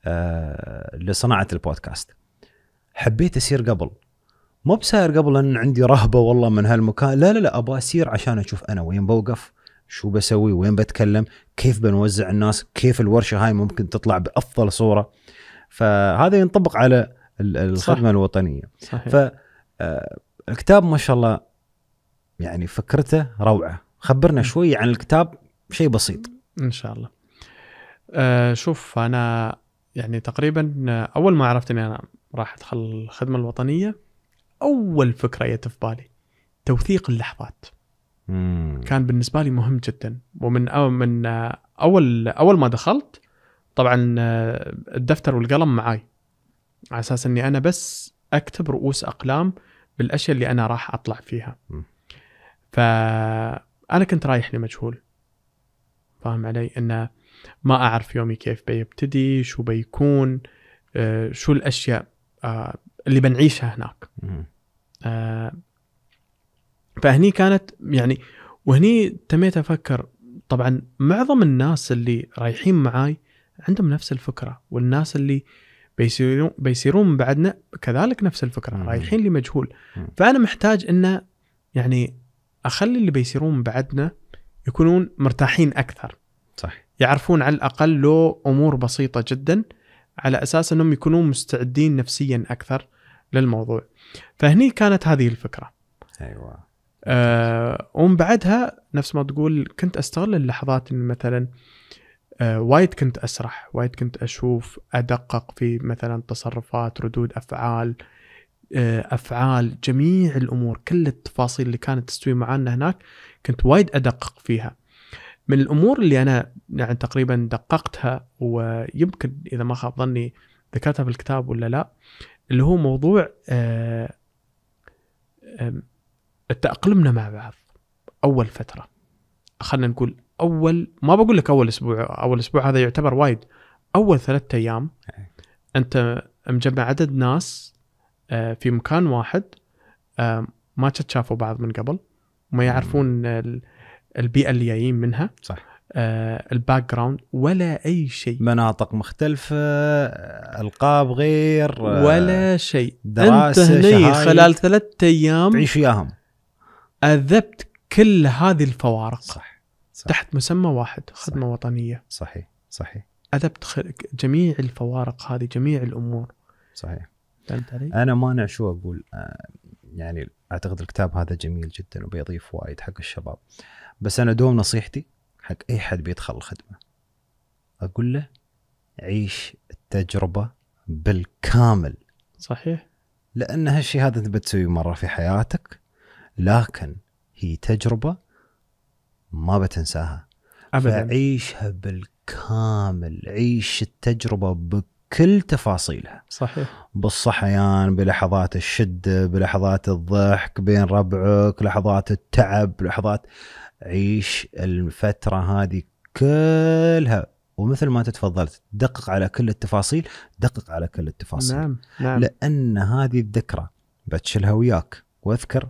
آه، لصناعه البودكاست حبيت اسير قبل مو بساير قبل ان عندي رهبه والله من هالمكان لا لا لا ابغى اسير عشان اشوف انا وين بوقف شو بسوي وين بتكلم كيف بنوزع الناس كيف الورشه هاي ممكن تطلع بافضل صوره فهذا ينطبق على الخدمه صح. الوطنيه صحيح. آه، الكتاب ما شاء الله يعني فكرته روعه خبرنا شوي عن الكتاب شيء بسيط ان شاء الله آه، شوف انا يعني تقريبا آه، اول ما عرفت اني انا راح ادخل الخدمه الوطنيه اول فكره جت في بالي توثيق اللحظات مم. كان بالنسبه لي مهم جدا ومن أو من آه، اول اول ما دخلت طبعا آه، الدفتر والقلم معاي على اساس اني انا بس اكتب رؤوس اقلام بالاشياء اللي انا راح اطلع فيها فانا كنت رايح لمجهول فاهم علي انه ما اعرف يومي كيف بيبتدي شو بيكون آه، شو الاشياء اللي بنعيشها هناك آه فهني كانت يعني وهني تميت افكر طبعا معظم الناس اللي رايحين معاي عندهم نفس الفكره والناس اللي بيصيرون بيصيرون بعدنا كذلك نفس الفكره مم. رايحين لمجهول فانا محتاج ان يعني اخلي اللي بيصيرون بعدنا يكونون مرتاحين اكثر صح يعرفون على الاقل لو امور بسيطه جدا على اساس انهم يكونون مستعدين نفسيا اكثر للموضوع فهني كانت هذه الفكره ايوه آه ومن بعدها نفس ما تقول كنت استغل اللحظات إن مثلا آه وايد كنت اسرح وايد كنت اشوف ادقق في مثلا تصرفات ردود افعال آه افعال جميع الامور كل التفاصيل اللي كانت تستوي معنا هناك كنت وايد ادقق فيها من الامور اللي انا يعني تقريبا دققتها ويمكن اذا ما خاب ظني ذكرتها في الكتاب ولا لا اللي هو موضوع آه، تأقلمنا مع بعض أول فترة خلينا نقول أول ما بقول لك أول أسبوع أول أسبوع هذا يعتبر وايد أول ثلاثة أيام أنت مجمع عدد ناس آه، في مكان واحد آه، ما تشافوا بعض من قبل وما يعرفون البيئة اللي جايين منها صح آه، الباك جراوند ولا اي شيء مناطق مختلفه القاب غير آه، ولا شيء انت هني خلال ثلاثة ايام تعيش وياهم اذبت كل هذه الفوارق صح, صح. تحت مسمى واحد خدمه صح. وطنيه صحيح صحيح اذبت جميع الفوارق هذه جميع الامور صحيح فهمت علي؟ انا مانع شو اقول آه، يعني اعتقد الكتاب هذا جميل جدا وبيضيف وايد حق الشباب بس انا دوم نصيحتي حق اي حد بيدخل الخدمه اقول له عيش التجربه بالكامل صحيح لان هالشيء هذا انت بتسويه مره في حياتك لكن هي تجربه ما بتنساها ابدا عيشها بالكامل عيش التجربه بكل تفاصيلها صحيح بالصحيان بلحظات الشده بلحظات الضحك بين ربعك لحظات التعب لحظات عيش الفتره هذه كلها ومثل ما انت تفضلت دقق على كل التفاصيل دقق على كل التفاصيل نعم نعم لان هذه الذكرى بتشيلها وياك واذكر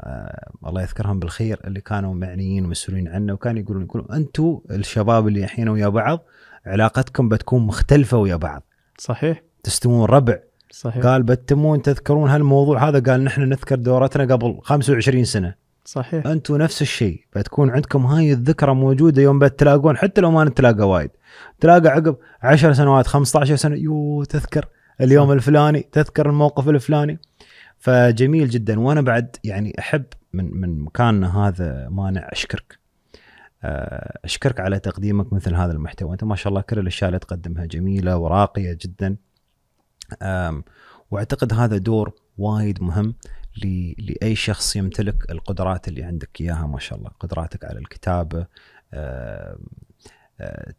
آه الله يذكرهم بالخير اللي كانوا معنيين ومسؤولين عنه وكانوا يقولون يقولون انتم الشباب اللي الحين ويا بعض علاقتكم بتكون مختلفه ويا بعض صحيح تستمون ربع صحيح قال بتمون تذكرون هالموضوع هذا قال نحن نذكر دورتنا قبل 25 سنه صحيح انتم نفس الشيء بتكون عندكم هاي الذكرى موجوده يوم بتلاقون حتى لو ما نتلاقى وايد تلاقى عقب 10 سنوات 15 سنه يو تذكر اليوم الفلاني تذكر الموقف الفلاني فجميل جدا وانا بعد يعني احب من من مكاننا هذا مانع اشكرك آه، اشكرك على تقديمك مثل هذا المحتوى انت ما شاء الله كل الاشياء اللي تقدمها جميله وراقيه جدا واعتقد هذا دور وايد مهم لاي شخص يمتلك القدرات اللي عندك اياها ما شاء الله قدراتك على الكتابه آه، آه،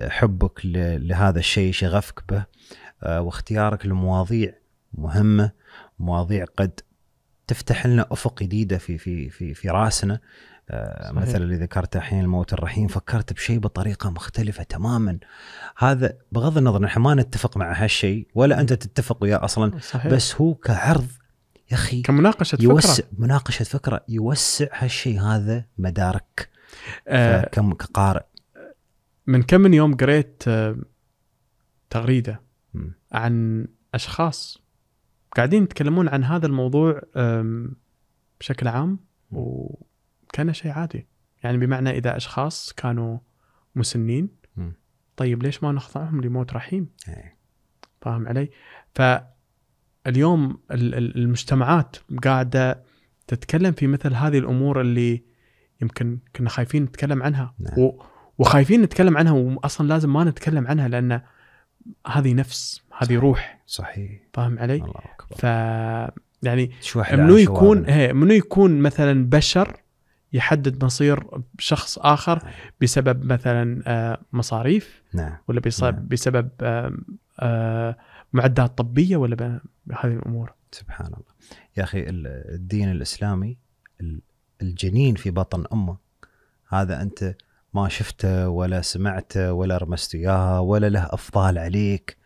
حبك لهذا الشيء شغفك به آه، واختيارك لمواضيع مهمه مواضيع قد تفتح لنا افق جديده في في في في راسنا صحيح. مثلا اللي ذكرته الحين الموت الرحيم فكرت بشيء بطريقه مختلفه تماما هذا بغض النظر نحن ما نتفق مع هالشيء ولا انت تتفق وياه اصلا صحيح. بس هو كعرض يا اخي كمناقشه يوسع فكره مناقشه فكره يوسع هالشيء هذا مدارك آه كم كقارئ من كم من يوم قريت آه، تغريده م. عن اشخاص قاعدين يتكلمون عن هذا الموضوع بشكل عام وكان شيء عادي يعني بمعنى اذا اشخاص كانوا مسنين م. طيب ليش ما نخضعهم لموت رحيم؟ إيه. فاهم علي؟ ف اليوم المجتمعات قاعده تتكلم في مثل هذه الامور اللي يمكن كنا خايفين نتكلم عنها نعم. وخايفين نتكلم عنها واصلا لازم ما نتكلم عنها لان هذه نفس هذه صحيح. روح صحيح فاهم علي؟ الله اكبر ف يعني شو منو يكون هي إيه، منو يكون مثلا بشر يحدد مصير شخص اخر نعم. بسبب مثلا آه، مصاريف نعم. ولا بسبب, نعم. بسبب معدات طبيه ولا بهذه الامور سبحان الله يا اخي الدين الاسلامي الجنين في بطن امه هذا انت ما شفته ولا سمعته ولا رمست اياها ولا له افضال عليك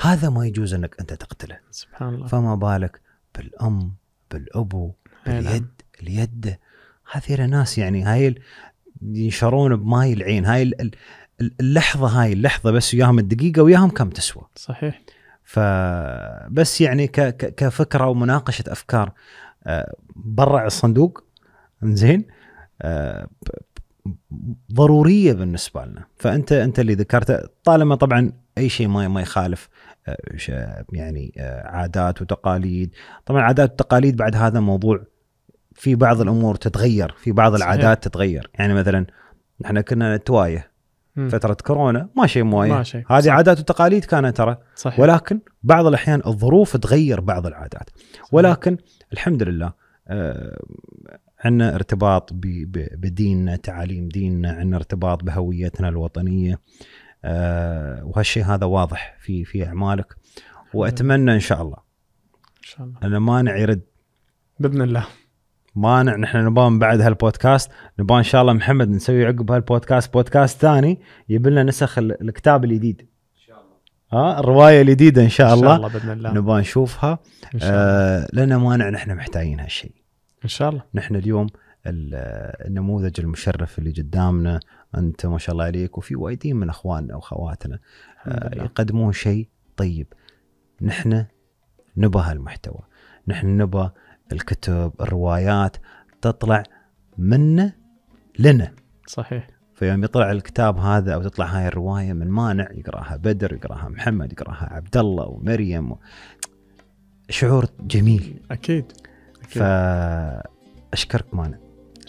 هذا ما يجوز انك انت تقتله سبحان الله فما بالك بالام بالابو نعم. باليد اليد هذه ناس يعني هاي ينشرون بماي العين هاي اللحظه هاي اللحظه بس وياهم الدقيقه وياهم كم تسوى صحيح فبس يعني كفكره ومناقشه افكار آه، برع الصندوق زين آه، ضروريه بالنسبه لنا فانت انت اللي ذكرته طالما طبعا اي شيء ما ما يخالف آه، يعني عادات وتقاليد طبعا عادات وتقاليد بعد هذا موضوع في بعض الامور تتغير في بعض العادات صحيح. تتغير يعني مثلا احنا كنا نتوايه فتره كورونا ما شيء مويه ما شيء. هذه عادات وتقاليد كانت ترى صحيح. ولكن بعض الاحيان الظروف تغير بعض العادات صحيح. ولكن الحمد لله آه عندنا ارتباط بديننا تعاليم ديننا عندنا ارتباط بهويتنا الوطنيه آه وهالشيء هذا واضح في في اعمالك واتمنى ان شاء الله ان شاء الله ان ما يرد باذن الله مانع نحن نبغى بعد هالبودكاست نبغى ان شاء الله محمد نسوي عقب هالبودكاست بودكاست ثاني يجيب لنا نسخ الكتاب الجديد ان شاء الله ها الروايه الجديده ان شاء الله ان شاء الله باذن الله نبغى نشوفها إن شاء الله. آه لنا مانع نحن محتاجين هالشيء ان شاء الله نحن اليوم النموذج المشرف اللي قدامنا انت ما شاء الله عليك وفي وايدين من اخواننا واخواتنا آه يقدمون شيء طيب نحن نبغى هالمحتوى نحن نبغى الكتب الروايات تطلع منه لنا صحيح فيوم يطلع الكتاب هذا او تطلع هاي الروايه من مانع يقراها بدر يقراها محمد يقراها عبد الله ومريم و... شعور جميل اكيد, أكيد. فاشكرك مانع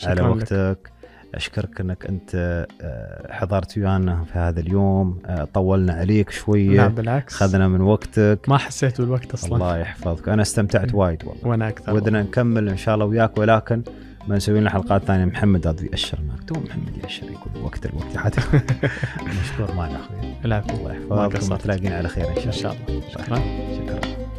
على وقتك لك. اشكرك انك انت آه، حضرت ويانا في هذا اليوم آه، طولنا عليك شويه لا بالعكس خذنا من وقتك ما حسيت بالوقت اصلا الله يحفظك انا استمتعت وايد والله وانا اكثر ودنا نكمل ان شاء الله وياك ولكن ما نسوي لنا حلقات ثانيه محمد هذا هناك تو محمد ياشر يقول وقت الوقت حتى مشكور معنا اخوي العفو الله يحفظك تلاقينا على خير ان شاء الله ان شاء الله شكرا شكرا